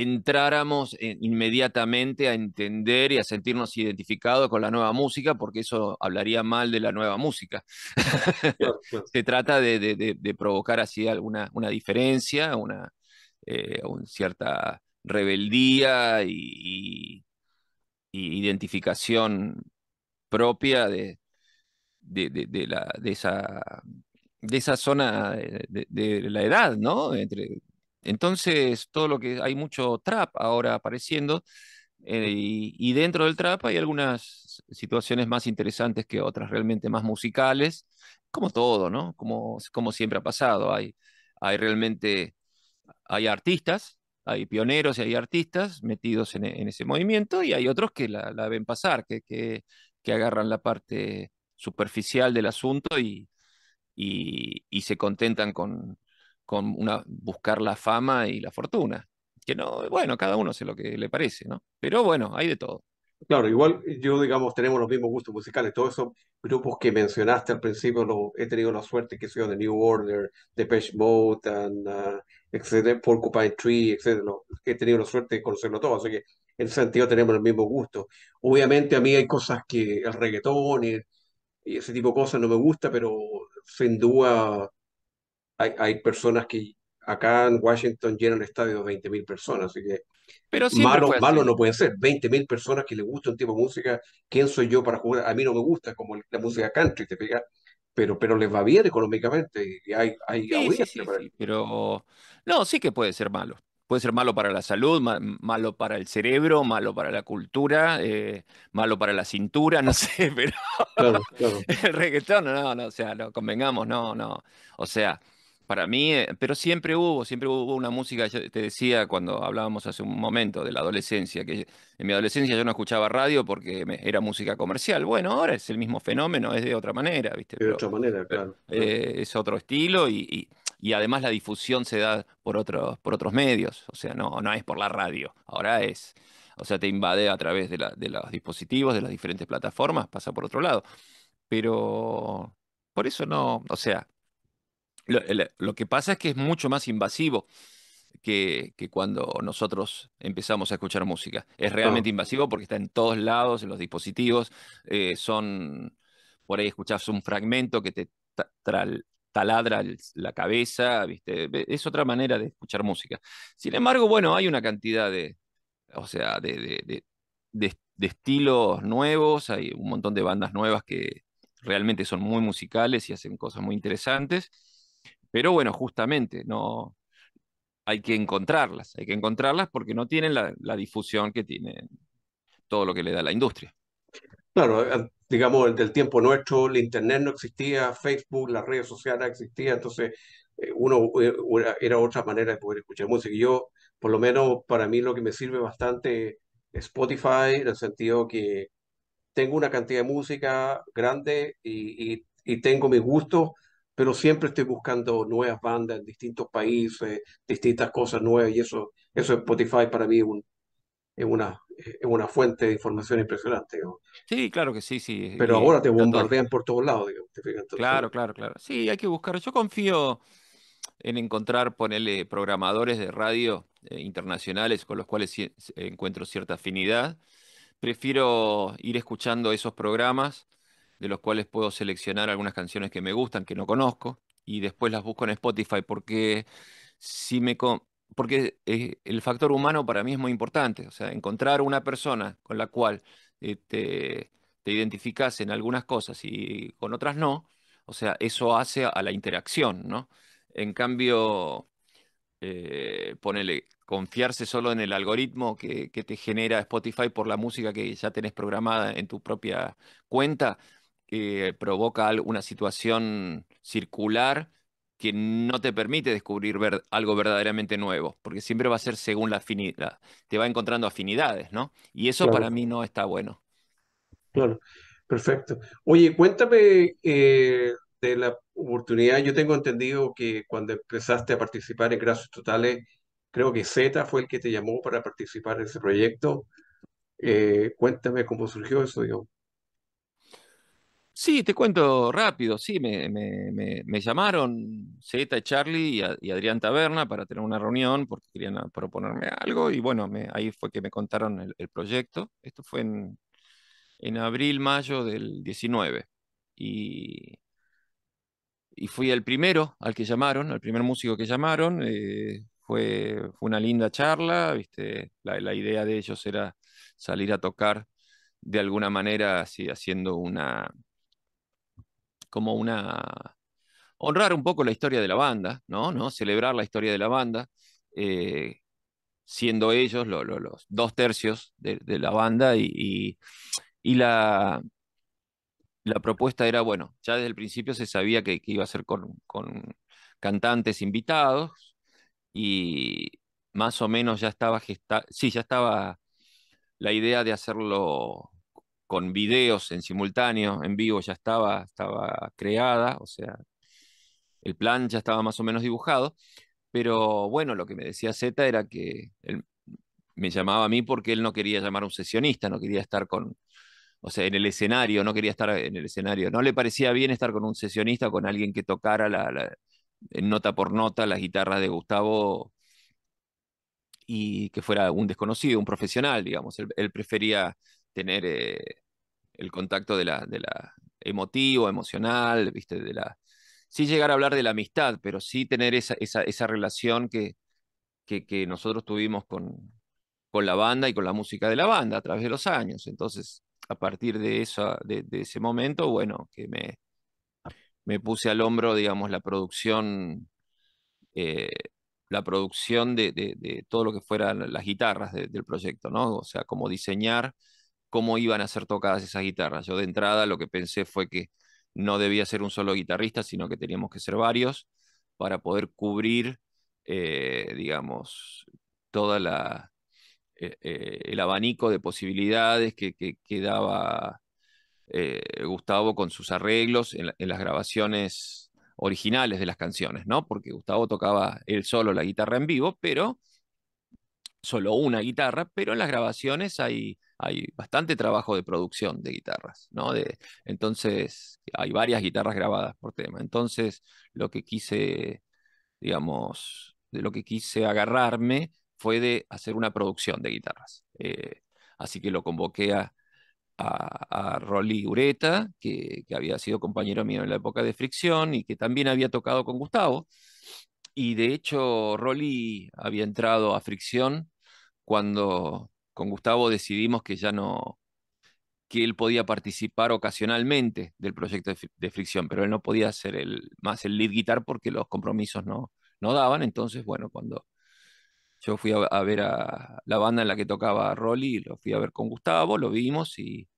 entráramos inmediatamente a entender y a sentirnos identificados con la nueva música, porque eso hablaría mal de la nueva música. Se trata de, provocar así alguna una diferencia, una, eh, cierta rebeldía y, identificación propia de, de, la, de, esa, de esa zona eh, de, la edad, ¿no? Entre entonces, todo lo que hay mucho trap ahora apareciendo, eh, y, dentro del trap hay algunas situaciones más interesantes que otras, realmente más musicales, como todo, ¿no? Como, como siempre ha pasado. Hay, hay realmente, hay artistas, hay pioneros y hay artistas metidos en, ese movimiento, y hay otros que la, ven pasar, que, que, agarran la parte superficial del asunto y, y se contentan con, con una, buscar la fama y la fortuna. Que no, bueno, cada uno hace lo que le parece, ¿no? Pero bueno, hay de todo. Claro, igual eh, yo, digamos, tenemos los mismos gustos musicales. Todos esos grupos que mencionaste al principio, lo, he tenido la suerte que soy de New Order, Depeche Mode, uh, etcétera, Porcupine Tree, etcétera. he tenido la suerte de conocerlo todo, así que en ese sentido tenemos el mismo gusto. Obviamente a mí hay cosas que el reggaetón y, y ese tipo de cosas no me gusta, pero sin duda hay, personas que acá en Washington llenan estadios 20.000 personas, así que Pero malo, no puede ser. 20.000 personas que les gusta un tipo de música, ¿quién soy yo para jugar? A mí no me gusta como la música country, te pega. Pero, pero les va bien económicamente y hay, hay audiencia Pero no, sí que puede ser malo. Puede ser malo para la salud, malo para el cerebro, malo para la cultura, eh, malo para la cintura, no sé, pero el reggaetón, no, no, o sea, no, convengamos, no, no. O sea, para mí, eh, pero siempre hubo, siempre hubo una música, te decía cuando hablábamos hace un momento de la adolescencia, que en mi adolescencia yo no escuchaba radio porque era música comercial. Bueno, ahora es el mismo fenómeno, es de otra manera, ¿viste? De otra manera, claro. Eh, es otro estilo y, y, además la difusión se da por, otros por otros medios, o sea, no, no es por la radio, ahora es, o sea, te invade a través de, de los dispositivos, de las diferentes plataformas, pasa por otro lado. Pero por eso no, o sea, eh, lo, que pasa es que es mucho más invasivo que, cuando nosotros empezamos a escuchar música. Es realmente invasivo porque está en todos lados, en los dispositivos. Eh, son, por ahí escuchás un fragmento que te taladra la cabeza, Es otra manera de escuchar música. Sin embargo, bueno, hay una cantidad de, o sea, de estilos nuevos, hay un montón de bandas nuevas que realmente son muy musicales y hacen cosas muy interesantes. Pero bueno, justamente, no, hay que encontrarlas, hay que encontrarlas porque no tienen la, difusión que tiene todo lo que le da la industria. Claro, eh, eh, digamos, del tiempo nuestro, el Internet no existía, Facebook, las redes sociales no existían, entonces eh, uno era otra manera de poder escuchar música. Y yo, por lo menos para mí lo que me sirve bastante es Spotify, en el sentido que tengo una cantidad de música grande y, y, y tengo mis gustos pero siempre estoy buscando nuevas bandas en distintos países, distintas cosas nuevas, y eso, eso Spotify para mí es, un, una, es una fuente de información impresionante. Sí, claro que sí, sí. Pero ahora te bombardean por todos lados, claro, claro, claro. Sí, hay que buscar. Yo confío en encontrar, ponerle programadores de radio eh, internacionales con los cuales encuentro cierta afinidad. Prefiero ir escuchando esos programas de los cuales puedo seleccionar algunas canciones que me gustan, que no conozco, y después las busco en Spotify, porque si me... Porque eh, el factor humano para mí es muy importante, o sea, encontrar una persona con la cual eh, te, identificas en algunas cosas y con otras no, o sea, eso hace a la interacción, ¿no? En cambio, eh, confiarse solo en el algoritmo que, que, te genera Spotify por la música que ya tenés programada en tu propia cuenta, provoca una situación circular que no te permite descubrir algo verdaderamente nuevo, porque siempre va a ser según la afinidad, te va encontrando afinidades, ¿no? Y eso para mí no está bueno. Claro, perfecto. Oye, cuéntame eh, de la oportunidad, yo tengo entendido que cuando empezaste a participar en Grasos Totales, creo que Z fue el que te llamó para participar en ese proyecto. Eh, cuéntame cómo surgió eso, yo Sí, te cuento rápido, sí, me, llamaron Zeta, Charlie y, Charlie y, Adrián Taberna para tener una reunión porque querían ah, proponerme algo y bueno, ahí fue que me contaron el, proyecto. Esto fue en, abril, mayo del 19 y, fui el primero al que llamaron, al primer músico que llamaron. Eh, fue, una linda charla, ¿viste? La, la idea de ellos era salir a tocar de alguna manera así, haciendo una como una... honrar un poco la historia de la banda, ¿no? ¿No? Celebrar la historia de la banda, eh, siendo ellos los dos tercios de, la banda y, la, la propuesta era, bueno, ya desde el principio se sabía que, iba a ser con, cantantes invitados y más o menos ya estaba gesta sí, ya estaba la idea de hacerlo con videos en simultáneo, en vivo ya estaba, estaba creada, o sea, el plan ya estaba más o menos dibujado, pero bueno, lo que me decía Z era que él me llamaba a mí porque él no quería llamar a un sesionista, no quería estar con, o sea, en el escenario, no quería estar en el escenario, no le parecía bien estar con un sesionista, con alguien que tocara la, nota por nota las guitarras de Gustavo y que fuera un desconocido, un profesional, digamos, él prefería tener eh, el contacto de la, de la emotivo, emocional, ¿viste? De la, sí llegar a hablar de la amistad, pero sí tener esa, esa, relación que, que, nosotros tuvimos con, con la banda y con la música de la banda a través de los años. Entonces, a partir de, de, ese momento, bueno, que me, me puse al hombro, digamos, la producción. Eh, la producción de, todo lo que fueran las guitarras del proyecto, ¿no? O sea, como diseñar cómo iban a ser tocadas esas guitarras. Yo de entrada lo que pensé fue que no debía ser un solo guitarrista, sino que teníamos que ser varios para poder cubrir, eh, digamos, toda eh, eh, el abanico de posibilidades que, daba Gustavo con sus arreglos en, en, las grabaciones originales de las canciones, ¿no? Porque Gustavo tocaba él solo la guitarra en vivo, pero solo una guitarra, pero en las grabaciones hay hay bastante trabajo de producción de guitarras, ¿no? De, entonces, hay varias guitarras grabadas por tema. Entonces, lo que quise, digamos, de lo que quise agarrarme fue de hacer una producción de guitarras. Eh, así que lo convoqué a, a, Ureta, que, había sido compañero mío en la época de Fricción y que también había tocado con Gustavo. Y de hecho, Rolly había entrado a Fricción cuando con Gustavo decidimos que ya no, que él podía participar ocasionalmente del proyecto de, fricción, pero él no podía ser el, más el lead guitar porque los compromisos no, daban. Entonces, bueno, cuando yo fui a, ver a la banda en la que tocaba Rolly, lo fui a ver con Gustavo, lo vimos y,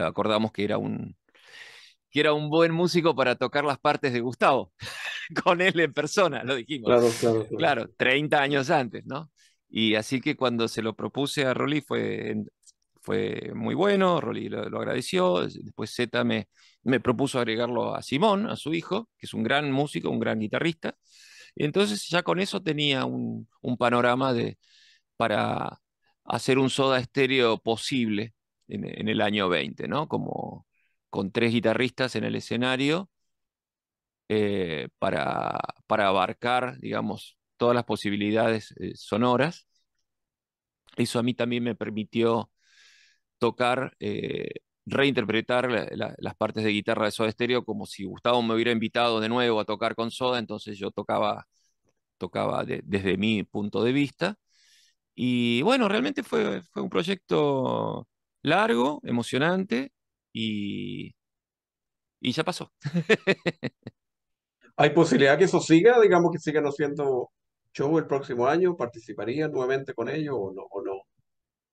acordamos que era un que era un buen músico para tocar las partes de Gustavo, con él en persona, lo dijimos. Claro, claro, claro. claro 30 años antes, ¿no? Y así que cuando se lo propuse a Rolly fue, fue muy bueno, Rolly lo, agradeció, después Z me, me propuso agregarlo a Simón, a su hijo, que es un gran músico, un gran guitarrista. y Entonces ya con eso tenía un, panorama de, para hacer un soda estéreo posible en, el año 20, ¿no? Como con tres guitarristas en el escenario eh, para, para abarcar, digamos, todas las posibilidades eh, sonoras. Eso a mí también me permitió tocar, eh, reinterpretar las partes de guitarra de Soda Stereo como si Gustavo me hubiera invitado de nuevo a tocar con Soda, entonces yo tocaba, tocaba desde mi punto de vista. Y bueno, realmente fue, fue un proyecto largo, emocionante y, y ya pasó. ¿Hay posibilidad que eso siga, digamos que sigan haciendo show el próximo año? ¿Participaría nuevamente con ellos o no? O no?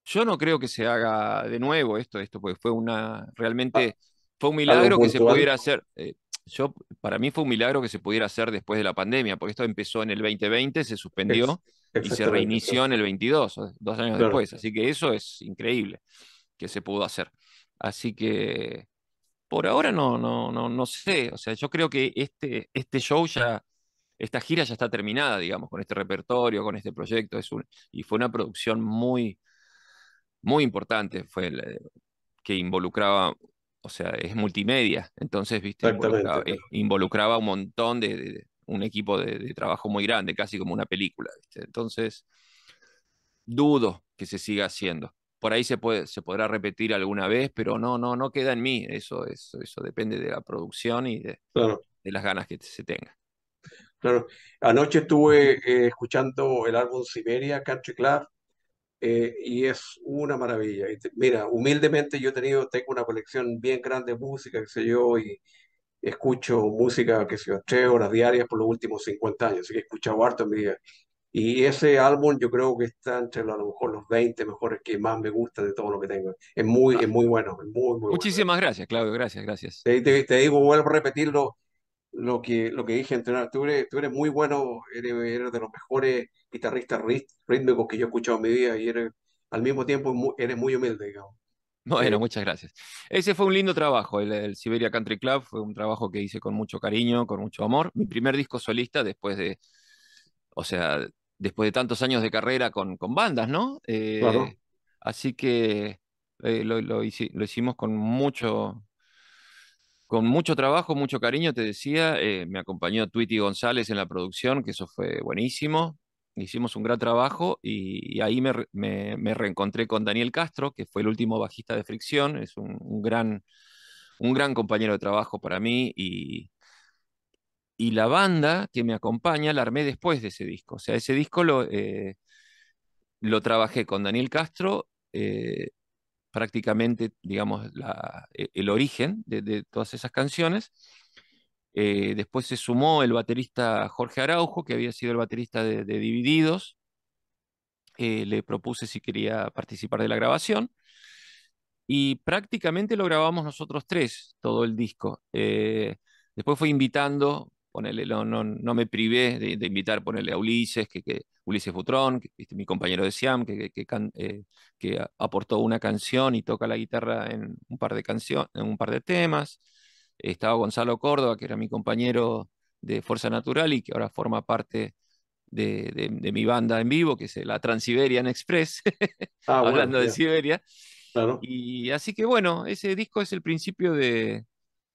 Yo no creo que se haga de nuevo esto, esto porque fue una, realmente ah, fue un milagro que se pudiera hacer. Eh, yo, para mí fue un milagro que se pudiera hacer después de la pandemia, porque esto empezó en el 2020, se suspendió y se reinició en el 22, dos años después. Así que eso es increíble que se pudo hacer. Así que por ahora no, no, no, no sé. O sea, yo creo que este, este show ya esta gira ya está terminada, digamos, con este repertorio, con este proyecto. y fue una producción muy, muy importante, fue que involucraba, o sea, es multimedia, entonces, viste, involucraba, eh, un montón de, un equipo de, trabajo muy grande, casi como una película, ¿viste? Entonces, dudo que se siga haciendo. Por ahí se, puede, se podrá repetir alguna vez, pero no, no, no queda en mí. Eso, eso, depende de la producción y de las ganas que se tenga. Claro, anoche estuve eh, escuchando el álbum Siberia Country Club eh, y es una maravilla. mira, humildemente yo tengo una colección bien grande de música, que sé yo, y escucho música, que sé yo, tres horas diarias por los últimos 50 años, así que he escuchado harto en mi vida. Y ese álbum yo creo que está entre a lo mejor los 20 mejores que más me gusta de todo lo que tengo. Es muy, ah. es muy bueno, muy, bueno. Muchísimas gracias, Claudio, gracias, gracias. te digo, vuelvo a repetirlo lo que, lo que dije, entre Tú eres, tú eres muy bueno, eres, de los mejores guitarristas rítmicos que yo he escuchado en mi vida y eres, al mismo tiempo eres muy humilde, digamos. Bueno, eh, muchas gracias. Ese fue un lindo trabajo, el, Siberia Country Club, fue un trabajo que hice con mucho cariño, con mucho amor. Mi primer disco solista después de, o sea, después de tantos años de carrera con, bandas, ¿no? Eh, así que eh, lo, lo, hicimos con mucho, con mucho trabajo, mucho cariño, te decía, eh, me acompañó Twitty González en la producción, que eso fue buenísimo. Hicimos un gran trabajo y, ahí me, reencontré con Daniel Castro, que fue el último bajista de Fricción, es un, gran, un gran compañero de trabajo para mí y, y, la banda que me acompaña la armé después de ese disco. O sea, ese disco lo, eh, lo trabajé con Daniel Castro eh, prácticamente, digamos, e, el origen de, todas esas canciones. Eh, después se sumó el baterista Jorge Araujo, que había sido el baterista de, Divididos. Eh, le propuse si quería participar de la grabación. Y prácticamente lo grabamos nosotros tres, todo el disco. Eh, después fue invitando ponele, no, no, no me privé de, de, invitar, ponerle a Ulises, que, que Ulises Butrón, este, mi compañero de Siam, que, que, que, eh, aportó una canción y toca la guitarra en un par de, canciones en un par de temas. Estaba Gonzalo Córdoba, que era mi compañero de Fuerza Natural y que ahora forma parte de, de, mi banda en vivo, que es eh, la Transiberian Express, ah, hablando de Siberia. Y así que bueno, ese disco es el principio de,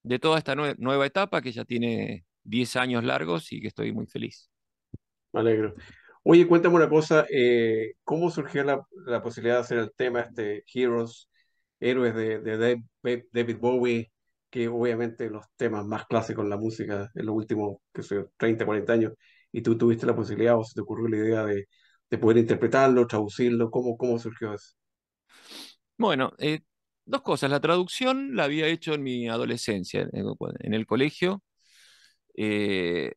de toda esta nueva etapa que ya tiene 10 años largos y que estoy muy feliz. Me alegro. Oye, cuéntame una cosa, eh, ¿cómo surgió la, posibilidad de hacer el tema este Heroes, Héroes de, David Bowie, que obviamente los temas más clásicos en la música en los últimos, que sé, 30, 40 años, y tú tuviste la posibilidad o se te ocurrió la idea de, poder interpretarlo, traducirlo, ¿cómo, cómo surgió eso? Bueno, eh, dos cosas. La traducción la había hecho en mi adolescencia, en el colegio. Eh,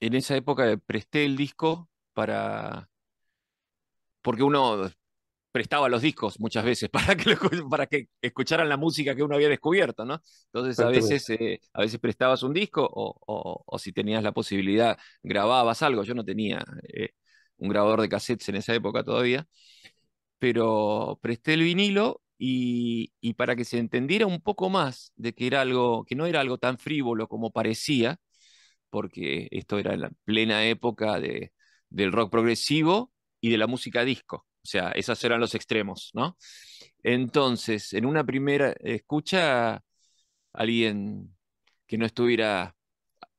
en esa época presté el disco para. Porque uno prestaba los discos muchas veces para que, para que escucharan la música que uno había descubierto, ¿no? Entonces a veces, eh, a veces prestabas un disco o, si tenías la posibilidad grababas algo. Yo no tenía eh, un grabador de cassettes en esa época todavía, pero presté el vinilo y, para que se entendiera un poco más de que era algo, que no era algo tan frívolo como parecía, porque esto era la plena época del rock progresivo y de la música disco. O sea, esos eran los extremos, ¿no? Entonces, en una primera escucha, alguien que no estuviera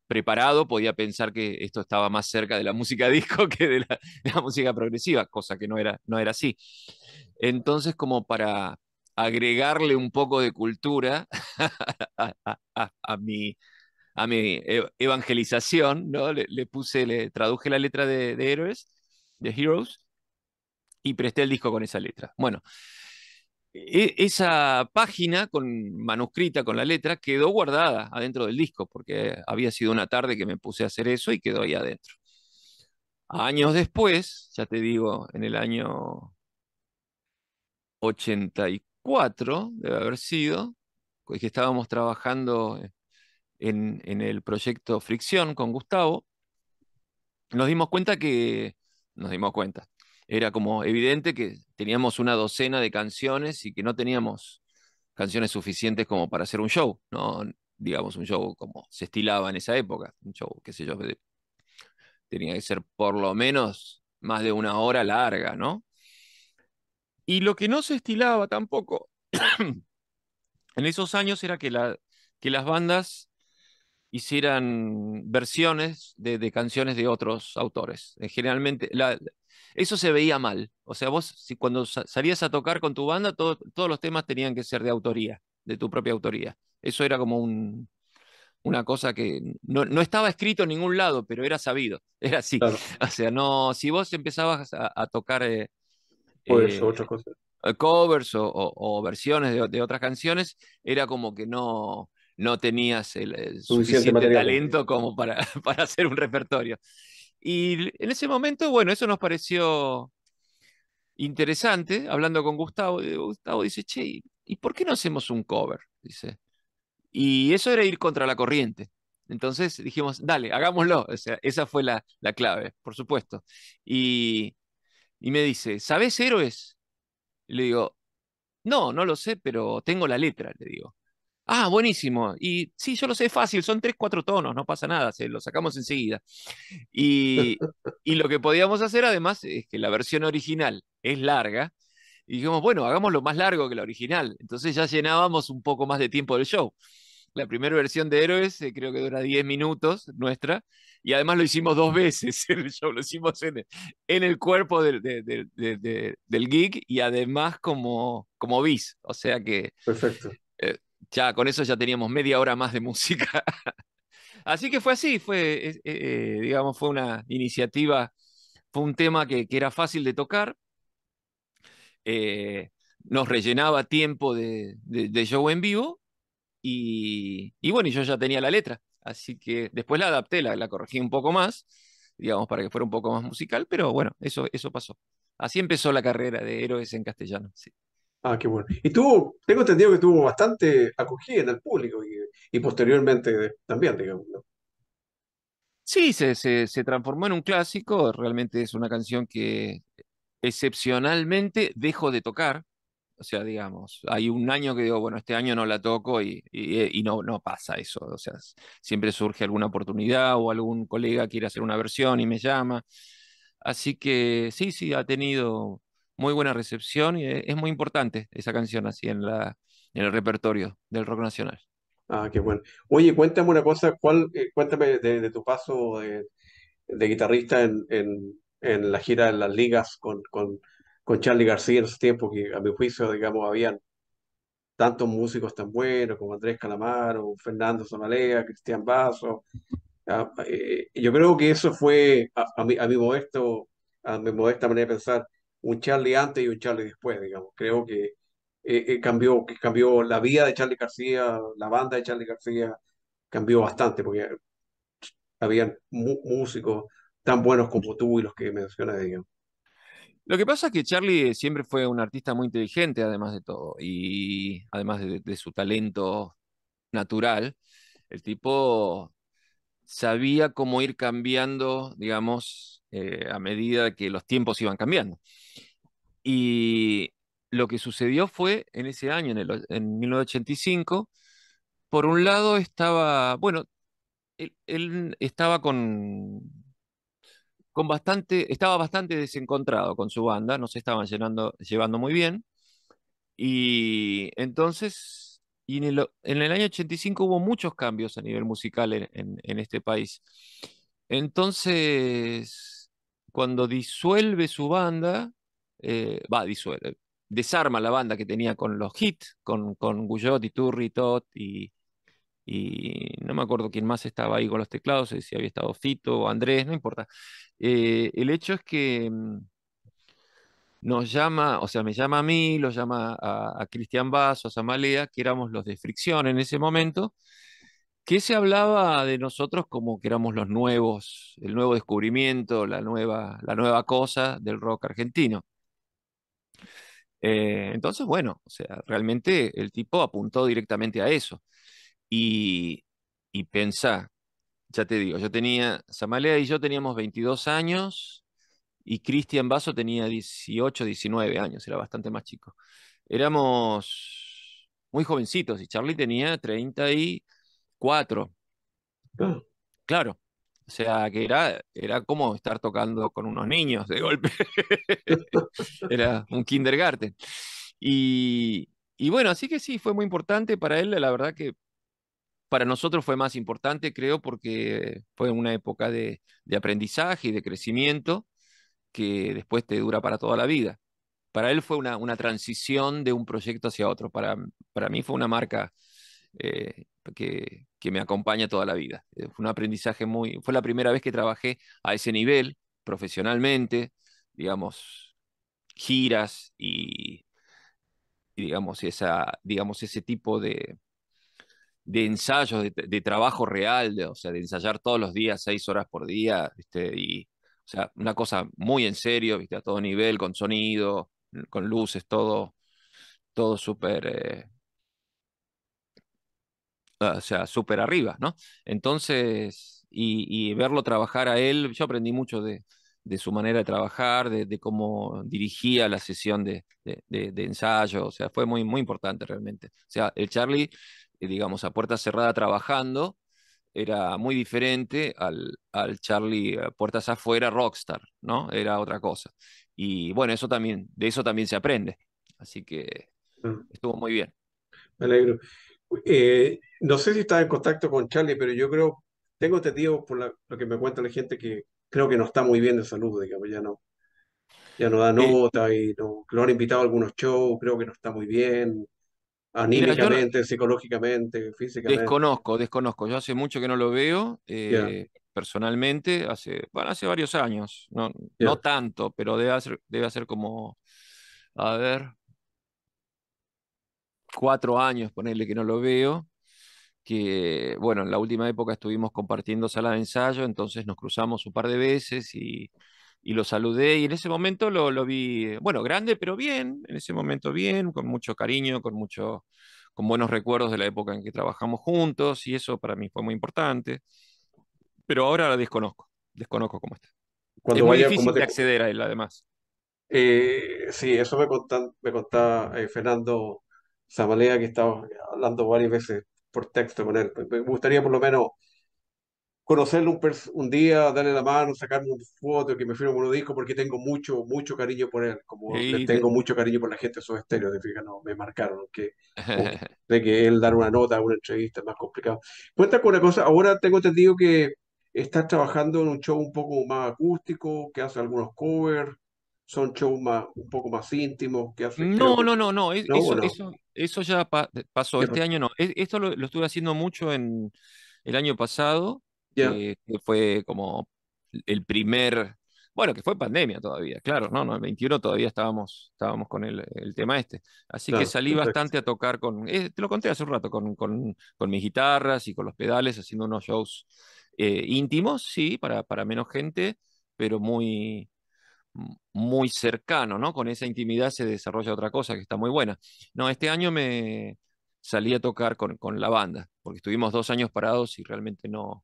preparado podía pensar que esto estaba más cerca de la música disco que de la, música progresiva, cosa que no era, no era así. Entonces, como para, agregarle un poco de cultura a, mi, e, evangelización, ¿no? Le, puse, le traduje la letra de, Héroes, de Heroes, y presté el disco con esa letra. Bueno, e, esa página con manuscrita con la letra quedó guardada adentro del disco porque había sido una tarde que me puse a hacer eso y quedó ahí adentro. Años después, ya te digo, en el año 84 Cuatro debe haber sido, que estábamos trabajando en, el proyecto Fricción con Gustavo, nos dimos cuenta que, nos dimos cuenta, era como evidente que teníamos una docena de canciones y que no teníamos canciones suficientes como para hacer un show, ¿no? digamos un show como se estilaba en esa época, un show, que sé yo, tenía que ser por lo menos más de una hora larga, ¿no? Y lo que no se estilaba tampoco en esos años era que, las bandas hicieran versiones de, canciones de otros autores. Eh, generalmente, eso se veía mal. O sea, vos si cuando salías a tocar con tu banda, todos los temas tenían que ser de autoría, de tu propia autoría. Eso era como una cosa que no, estaba escrito en ningún lado, pero era sabido, era así. O sea, no, si vos empezabas a, tocar eh, pues Covers o, versiones de, otras canciones, era como que no, no tenías el, suficiente, talento como para, para hacer un repertorio. Y en ese momento, bueno, eso nos pareció interesante, hablando con Gustavo, Gustavo dice, che, ¿y por qué no hacemos un cover? Dice. Y eso era ir contra la corriente. Entonces dijimos, dale, hagámoslo. esa fue la, la clave, por supuesto. Y, y me dice, ¿sabés héroes? Y le digo, no, no lo sé, pero tengo la letra, le digo. Ah, buenísimo. Y sí, yo lo sé, fácil, son tres, cuatro tonos, no pasa nada, se lo sacamos enseguida. Y, y lo que podíamos hacer además es que la versión original es larga, y dijimos, bueno, hagámoslo más largo que la original. Entonces ya llenábamos un poco más de tiempo del show. La primera versión de Héroes eh, creo que dura 10 minutos nuestra. Y además lo hicimos dos veces lo hicimos en, el cuerpo del, geek y además como, bis. O sea que... Perfecto. Eh, ya con eso ya teníamos media hora más de música. así que fue así, fue, eh, digamos, fue una iniciativa, fue un tema que, era fácil de tocar. nos rellenaba tiempo de, show en vivo y, bueno, y yo ya tenía la letra, así que después la adapté, la, corregí un poco más, digamos, para que fuera un poco más musical, pero bueno, eso, eso pasó. Así empezó la carrera de héroes en castellano. Sí. Ah, qué bueno. Y tuvo, tengo entendido que tuvo bastante acogida en el público y, posteriormente también, digamos. Sí, se, se, transformó en un clásico. Realmente es una canción que excepcionalmente dejó de tocar o sea, digamos, hay un año que digo, bueno, este año no la toco y, eh, no, no pasa eso. O sea, siempre surge alguna oportunidad o algún colega quiere hacer una versión y me llama. Así que sí, sí, ha tenido muy buena recepción y eh, es muy importante esa canción así en, la, en el repertorio del rock nacional. Ah, qué bueno. Oye, cuéntame una cosa, ¿cuál, eh, cuéntame de, tu paso de, guitarrista en, la gira de las ligas con, con Charlie García en ese tiempo, que a mi juicio, digamos, habían tantos músicos tan buenos como Andrés Calamaro, Fernando Zamalea, Cristian Basso. Eh, yo creo que eso fue, a, mi, a, mi modesto, a mi modesta manera de pensar, un Charlie antes y un Charlie después, digamos. Creo que eh, eh, cambió, que cambió la vida de Charlie García, la banda de Charlie García cambió bastante, porque habían músicos tan buenos como tú y los que mencionas, digamos. Lo que pasa es que Charlie siempre fue un artista muy inteligente, además de todo, y además de, su talento natural, el tipo sabía cómo ir cambiando, digamos, eh, a medida que los tiempos iban cambiando. Y lo que sucedió fue en ese año, en, 1985, por un lado estaba, bueno, él estaba con con bastante, estaba bastante desencontrado con su banda, no se estaban llevando muy bien. Y entonces, y en, el, año 85 hubo muchos cambios a nivel musical en, este país. Entonces, cuando disuelve su banda, eh, va, disuelve, desarma la banda que tenía con los hits, con, con Guyot y Turri, y y no me acuerdo quién más estaba ahí con los teclados, eh, si había estado Fito o Andrés, no importa. Eh, el hecho es que mm, nos llama, o sea, me llama a mí, lo llama a, Cristian Basso, a Samalea, que éramos los de fricción en ese momento, que se hablaba de nosotros como que éramos los nuevos, el nuevo descubrimiento, la nueva, la nueva cosa del rock argentino. Eh, entonces, bueno, o sea, realmente el tipo apuntó directamente a eso. Y, y pensá, ya te digo, yo tenía, Samalea y yo teníamos 22 años y Cristian Basso tenía 18, 19 años, era bastante más chico. Éramos muy jovencitos y Charlie tenía 34. Ah. Claro. O sea, que era, era como estar tocando con unos niños de golpe. era un kindergarten. Y, y bueno, así que sí, fue muy importante para él, la verdad que para nosotros fue más importante, creo, porque fue una época de, aprendizaje y de crecimiento que después te dura para toda la vida. Para él fue una, transición de un proyecto hacia otro. Para, para mí fue una marca eh, que, que, me acompaña toda la vida. Eh, fue un aprendizaje muy... Fue la primera vez que trabajé a ese nivel, profesionalmente, digamos, giras y, y digamos, esa, digamos, ese tipo de, de ensayos, de, trabajo real, de, o sea, de ensayar todos los días, seis horas por día, ¿viste? y o sea, una cosa muy en serio, ¿viste? a todo nivel, con sonido, con luces, todo, todo súper, eh, ah, o sea, súper arriba, ¿no? Entonces, y, verlo trabajar a él, yo aprendí mucho de, su manera de trabajar, de, cómo dirigía la sesión de, de, ensayo, o sea, fue muy, muy importante realmente. O sea, el Charlie eh, digamos, a puerta cerrada trabajando, era muy diferente al, al Charlie a eh, puertas afuera rockstar, ¿no? Era otra cosa. Y bueno, eso también, de eso también se aprende. Así que mm. estuvo muy bien. Me alegro. Eh, no sé si estás en contacto con Charlie, pero yo creo, tengo entendido por lo que me cuenta la gente que creo que no está muy bien de salud, digamos, ya no, ya no da nota y lo han invitado a algunos shows, creo que no está muy bien. Anímicamente, psicológicamente, físicamente. Desconozco, desconozco. Yo hace mucho que no lo veo eh, personalmente, hace, bueno, hace varios años, no, no tanto, pero debe hacer, debe hacer como, a ver, cuatro años, ponerle que no lo veo, que bueno, en la última época estuvimos compartiendo sala de ensayo, entonces nos cruzamos un par de veces y, y lo saludé y en ese momento lo, vi, bueno, grande, pero bien, en ese momento bien, con mucho cariño, con, mucho, con buenos recuerdos de la época en que trabajamos juntos y eso para mí fue muy importante, pero ahora la desconozco, desconozco cómo está. Cuando es muy difícil de acceder a él, además. Eh, sí, eso me, me contaba eh, Fernando Zamalea, que estaba hablando varias veces por texto con él. Me gustaría por lo menos conocerlo un, día, darle la mano, sacarme una foto, que me firme un disco, porque tengo mucho, mucho cariño por él, como tengo mucho cariño por la gente de esos estéreos, de no, me marcaron, que, de que él dar una nota, una entrevista es más complicado. Cuenta con una cosa, ahora tengo entendido que estás trabajando en un show un poco más acústico, que hace algunos covers, son shows más, un poco más íntimos, que No, no, no, no, eso, Eso, eso, ya pasó, este año no, e, esto lo, lo estuve haciendo mucho en el año pasado, eh, que, fue como el primer, bueno, que fue pandemia todavía, claro, no, no, el 21 todavía estábamos, estábamos con el, el tema este. Así que salí bastante a tocar con, eh, te lo conté hace un rato, con, con, con, mis guitarras y con los pedales, haciendo unos shows eh, íntimos, sí, para, para menos gente, pero muy, muy cercano, ¿no? Con esa intimidad se desarrolla otra cosa que está muy buena. No, este año me salí a tocar con, con la banda, porque estuvimos dos años parados y realmente no,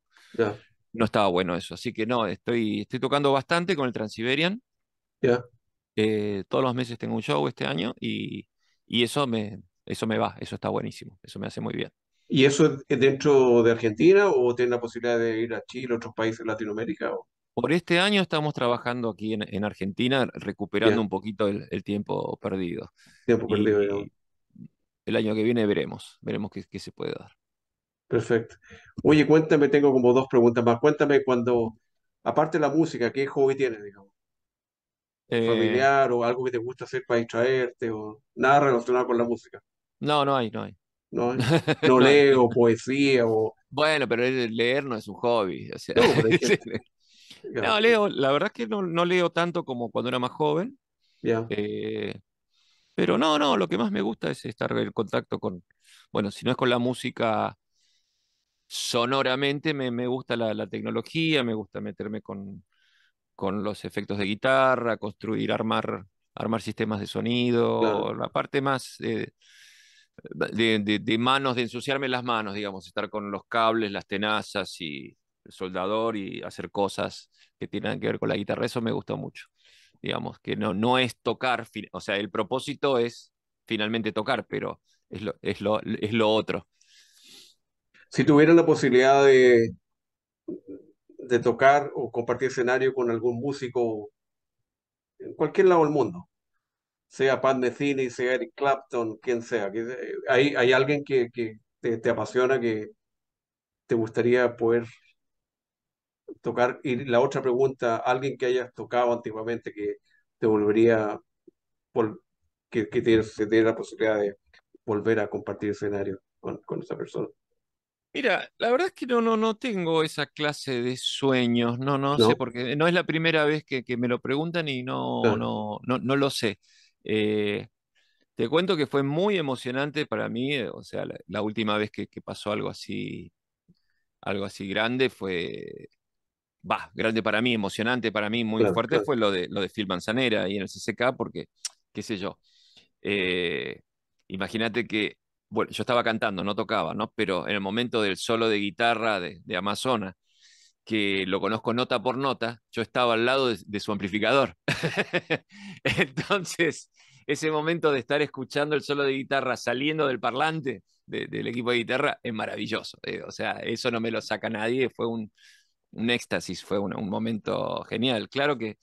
no estaba bueno eso. Así que no, estoy, estoy tocando bastante con el Transiberian. Eh, todos los meses tengo un show este año y, eso, me, eso me va, eso está buenísimo, eso me hace muy bien. ¿Y eso es dentro de Argentina o tiene la posibilidad de ir a Chile, otros países de Latinoamérica? Por este año estamos trabajando aquí en, Argentina, recuperando un poquito el, tiempo perdido. el año que viene veremos, veremos qué se puede dar. Perfecto. Oye, cuéntame, tengo como dos preguntas más. Cuéntame cuando, aparte de la música, ¿qué hobby tienes, digamos? Eh, ¿Familiar o algo que te gusta hacer para distraerte o nada relacionado con la música? no, no hay, no hay. ¿No, leo poesía o... Bueno, pero leer no es un hobby. No, leo, la verdad es que no, leo tanto como cuando era más joven. Eh, pero no, no, lo que más me gusta es estar en contacto con, bueno, si no es con la música, sonoramente me, gusta la, tecnología, me gusta meterme con, con, los efectos de guitarra, construir, armar, armar sistemas de sonido, la parte más eh, de, manos, de ensuciarme las manos, digamos, estar con los cables, las tenazas y el soldador y hacer cosas que tienen que ver con la guitarra, eso me gusta mucho. Digamos, que no, no es tocar, o sea, el propósito es finalmente tocar, pero es lo, es lo, es lo otro. Si tuvieras la posibilidad de, de tocar o compartir escenario con algún músico en cualquier lado del mundo, sea Pat Metheny, sea Eric Clapton, quien sea, eh, hay, hay alguien que, te, apasiona, que te gustaría poder tocar. Y la otra pregunta, alguien que hayas tocado antiguamente que te volvería, por, que, que la posibilidad de volver a compartir escenario con esa persona. Mira, la verdad es que no, no, no tengo esa clase de sueños, no, no, sé, porque no es la primera vez que, me lo preguntan y no, no, no, lo sé. Eh, te cuento que fue muy emocionante para mí, eh, o sea, la, última vez que, pasó algo así, algo así grande fue, va, grande para mí, emocionante para mí, muy fuerte fue lo de, lo de Phil Manzanera ahí en el CCK, porque, qué sé yo, eh, imagínate que bueno, yo estaba cantando, no tocaba, ¿no? Pero en el momento del solo de guitarra de, de Amazona, que lo conozco nota por nota, yo estaba al lado de, su amplificador. Entonces, ese momento de estar escuchando el solo de guitarra saliendo del parlante del equipo de guitarra es maravilloso. Eh, o sea, eso no me lo saca nadie, fue un, éxtasis, fue un, un, momento genial. Claro que,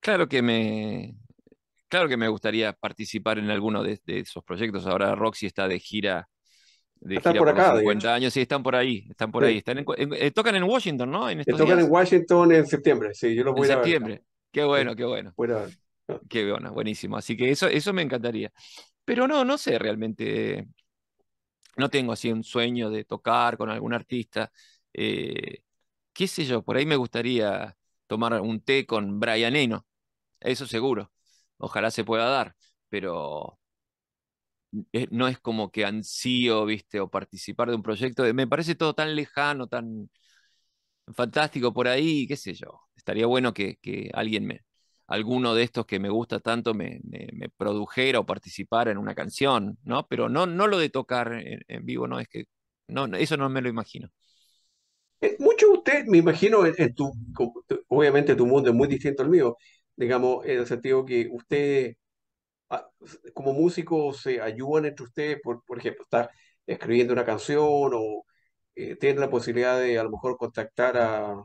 claro que me, claro que me gustaría participar en alguno de, esos proyectos. Ahora Roxy está de gira. De gira por, 50 años, sí, están por ahí, están por ahí. Están eh, tocan en Washington, ¿no? En eh, tocan en Washington en septiembre, sí, yo voy en septiembre. Qué bueno, qué bueno. Ah. Qué bueno, buenísimo. Así que eso, eso me encantaría. Pero no, no sé realmente. No tengo así un sueño de tocar con algún artista. Eh, qué sé yo, por ahí me gustaría tomar un té con Brian Eno. Eso seguro ojalá se pueda dar, pero eh, no es como que ansío, viste, o participar de un proyecto. Me parece todo tan lejano, tan fantástico por ahí, qué sé yo. Estaría bueno que, alguien me, alguno de estos que me gusta tanto me, produjera o participara en una canción, ¿no? Pero no, no lo de tocar en, vivo, no, es que no, eso no me lo imagino. Eh, mucho usted, me imagino, obviamente tu mundo es muy distinto al mío, digamos, en el sentido que ustedes, ah, como músicos, se ayudan entre ustedes, por, por ejemplo, estar escribiendo una canción o eh, tener la posibilidad de a lo mejor contactar a,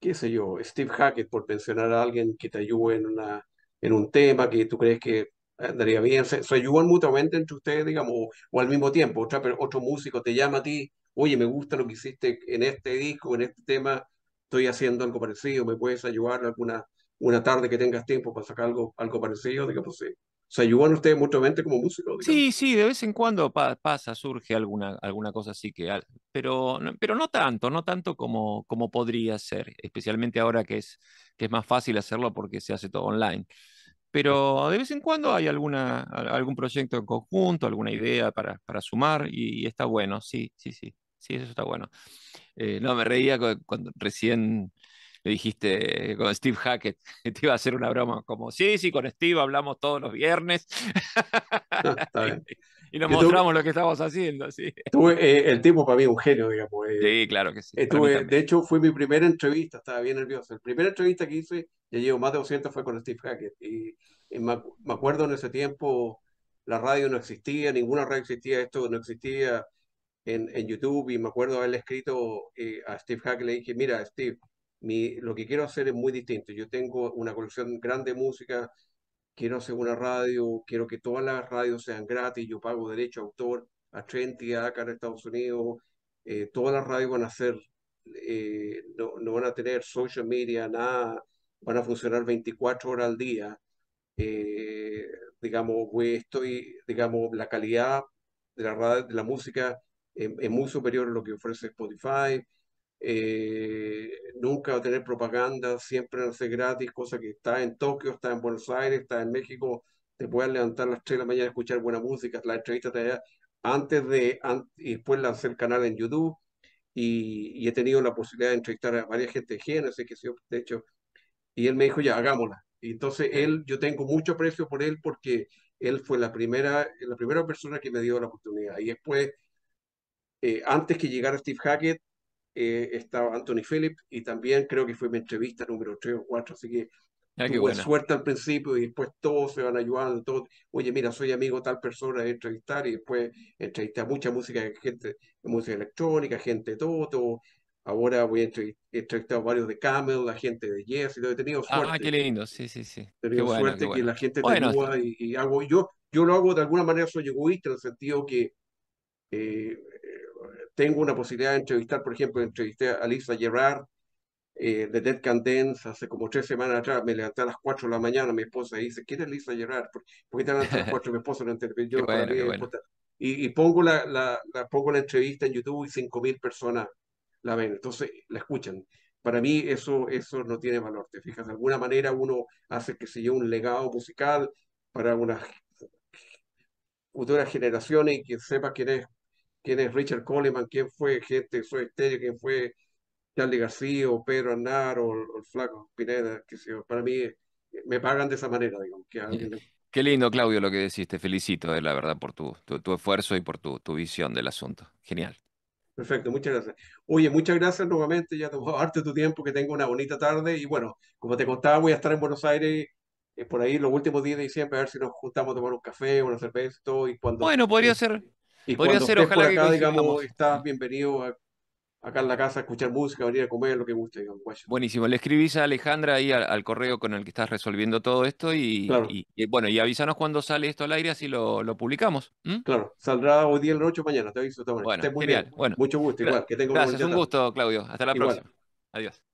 qué sé yo, Steve Hackett, por mencionar a alguien que te ayude en, una, en un tema que tú crees que andaría bien, se, ayudan mutuamente entre ustedes, digamos, o, al mismo tiempo, otra, otro músico te llama a ti, oye, me gusta lo que hiciste en este disco, en este tema, estoy haciendo algo parecido, ¿me puedes ayudar en alguna una tarde que tengas tiempo para sacar algo, algo parecido, digamos, pues, sí. Eh, ¿Se ayudan ustedes mutuamente como músicos? Sí, sí, de vez en cuando pasa, surge alguna, alguna cosa así que... Pero, pero no tanto, no tanto como, como podría ser, especialmente ahora que es, que es más fácil hacerlo porque se hace todo online. Pero de vez en cuando hay alguna, algún proyecto en conjunto, alguna idea para, sumar y, está bueno, sí, sí, sí, sí, eso está bueno. Eh, no, me reía cuando recién dijiste con Steve Hackett que te iba a hacer una broma como, sí, sí, con Steve hablamos todos los viernes. y nos mostramos lo que estamos haciendo. Eh, el tipo para mí es un genio, digamos. Eh. sí, claro que sí. Eh, de hecho, fue mi primera entrevista, estaba bien nervioso. La primera entrevista que hice, ya llevo más de 200, fue con Steve Hackett. Y, me, acuerdo en ese tiempo, la radio no existía, ninguna radio existía, esto no existía en, YouTube. Y me acuerdo haberle escrito a Steve Hackett, le dije, mira, Steve, lo que quiero hacer es muy distinto. Yo tengo una colección grande de música, quiero hacer una radio, quiero que todas las radios sean gratis, yo pago derecho autor a y a Acá en Estados Unidos, eh, todas las radios van a ser, eh, no, van a tener social media, nada, van a funcionar 24 horas al día. Eh, digamos, estoy, digamos, la calidad de la, radio, de la música em, es muy superior a lo que ofrece Spotify, eh, nunca va a tener propaganda, siempre va a ser gratis, cosa que está en Tokio, está en Buenos Aires, está en México, te puedes levantar a las 3 de la mañana a escuchar buena música, la entrevista te antes de, y después lanzar el canal en YouTube, y, he tenido la posibilidad de entrevistar a varias gente de sé que sí, de hecho, y él me dijo, ya, hagámosla. Y entonces él, yo tengo mucho aprecio por él porque él fue la primera, la primera persona que me dio la oportunidad. Y después, eh, antes que llegara Steve Hackett, eh, estaba Anthony Phillips y también creo que fue mi entrevista número 3 o 4, así que ah, tuve suerte al principio y después todos se van ayudando, todos, oye, mira, soy amigo tal persona de entrevistar y después entrevisté mucha música, gente, de música electrónica, gente de todo, todo. Ahora voy a entrevistar varios de Camel, la gente de Yes y todo. He tenido ah, suerte. Ah, qué lindo, sí, sí, sí. suerte que la gente te ayuda y, hago. Yo, yo lo hago de alguna manera, soy egoísta en el sentido que eh, tengo una posibilidad de entrevistar, por ejemplo, entrevisté a Lisa Gerard eh, de Dead Can hace como tres semanas atrás, me levanté a las 4 de la mañana, mi esposa dice, ¿quién es Lisa Gerard? ¿Por, qué te a las 4? Mi esposa lo entrevistó y, pongo la, la, la, pongo la entrevista en YouTube y 5.000 personas la ven, entonces la escuchan. Para mí eso, eso no tiene valor, te fijas, de alguna manera uno hace que se lleve un legado musical para unas futuras generaciones y que sepa quién es quién es Richard Coleman, quién fue gente, soy Estella, quién fue Charlie García o Pedro Arnar o, el Flaco Pineda, que para mí eh, me pagan de esa manera, Qué lindo, Claudio, lo que decís. Te felicito, de eh, la verdad, por tu, tu, esfuerzo y por tu, tu, visión del asunto. Genial. Perfecto, muchas gracias. Oye, muchas gracias nuevamente, ya te voy a darte tu tiempo, que tenga una bonita tarde. Y bueno, como te contaba, voy a estar en Buenos Aires eh, por ahí los últimos días de diciembre, a ver si nos juntamos a tomar un café, una cerveza, todo. Y cuando... Bueno, podría ser, y Podría ser, ojalá que digamos, estás bienvenido acá en la casa a escuchar música, venir a comer, lo que guste. Buenísimo, le escribís a Alejandra ahí al, correo con el que estás resolviendo todo esto y, bueno, y avísanos cuando sale esto al aire, así lo, publicamos. Claro, saldrá hoy día el 8 mañana, te aviso. Bueno, muy genial. Mucho gusto, igual, que Gracias, un gusto, Claudio. Hasta la próxima. Adiós.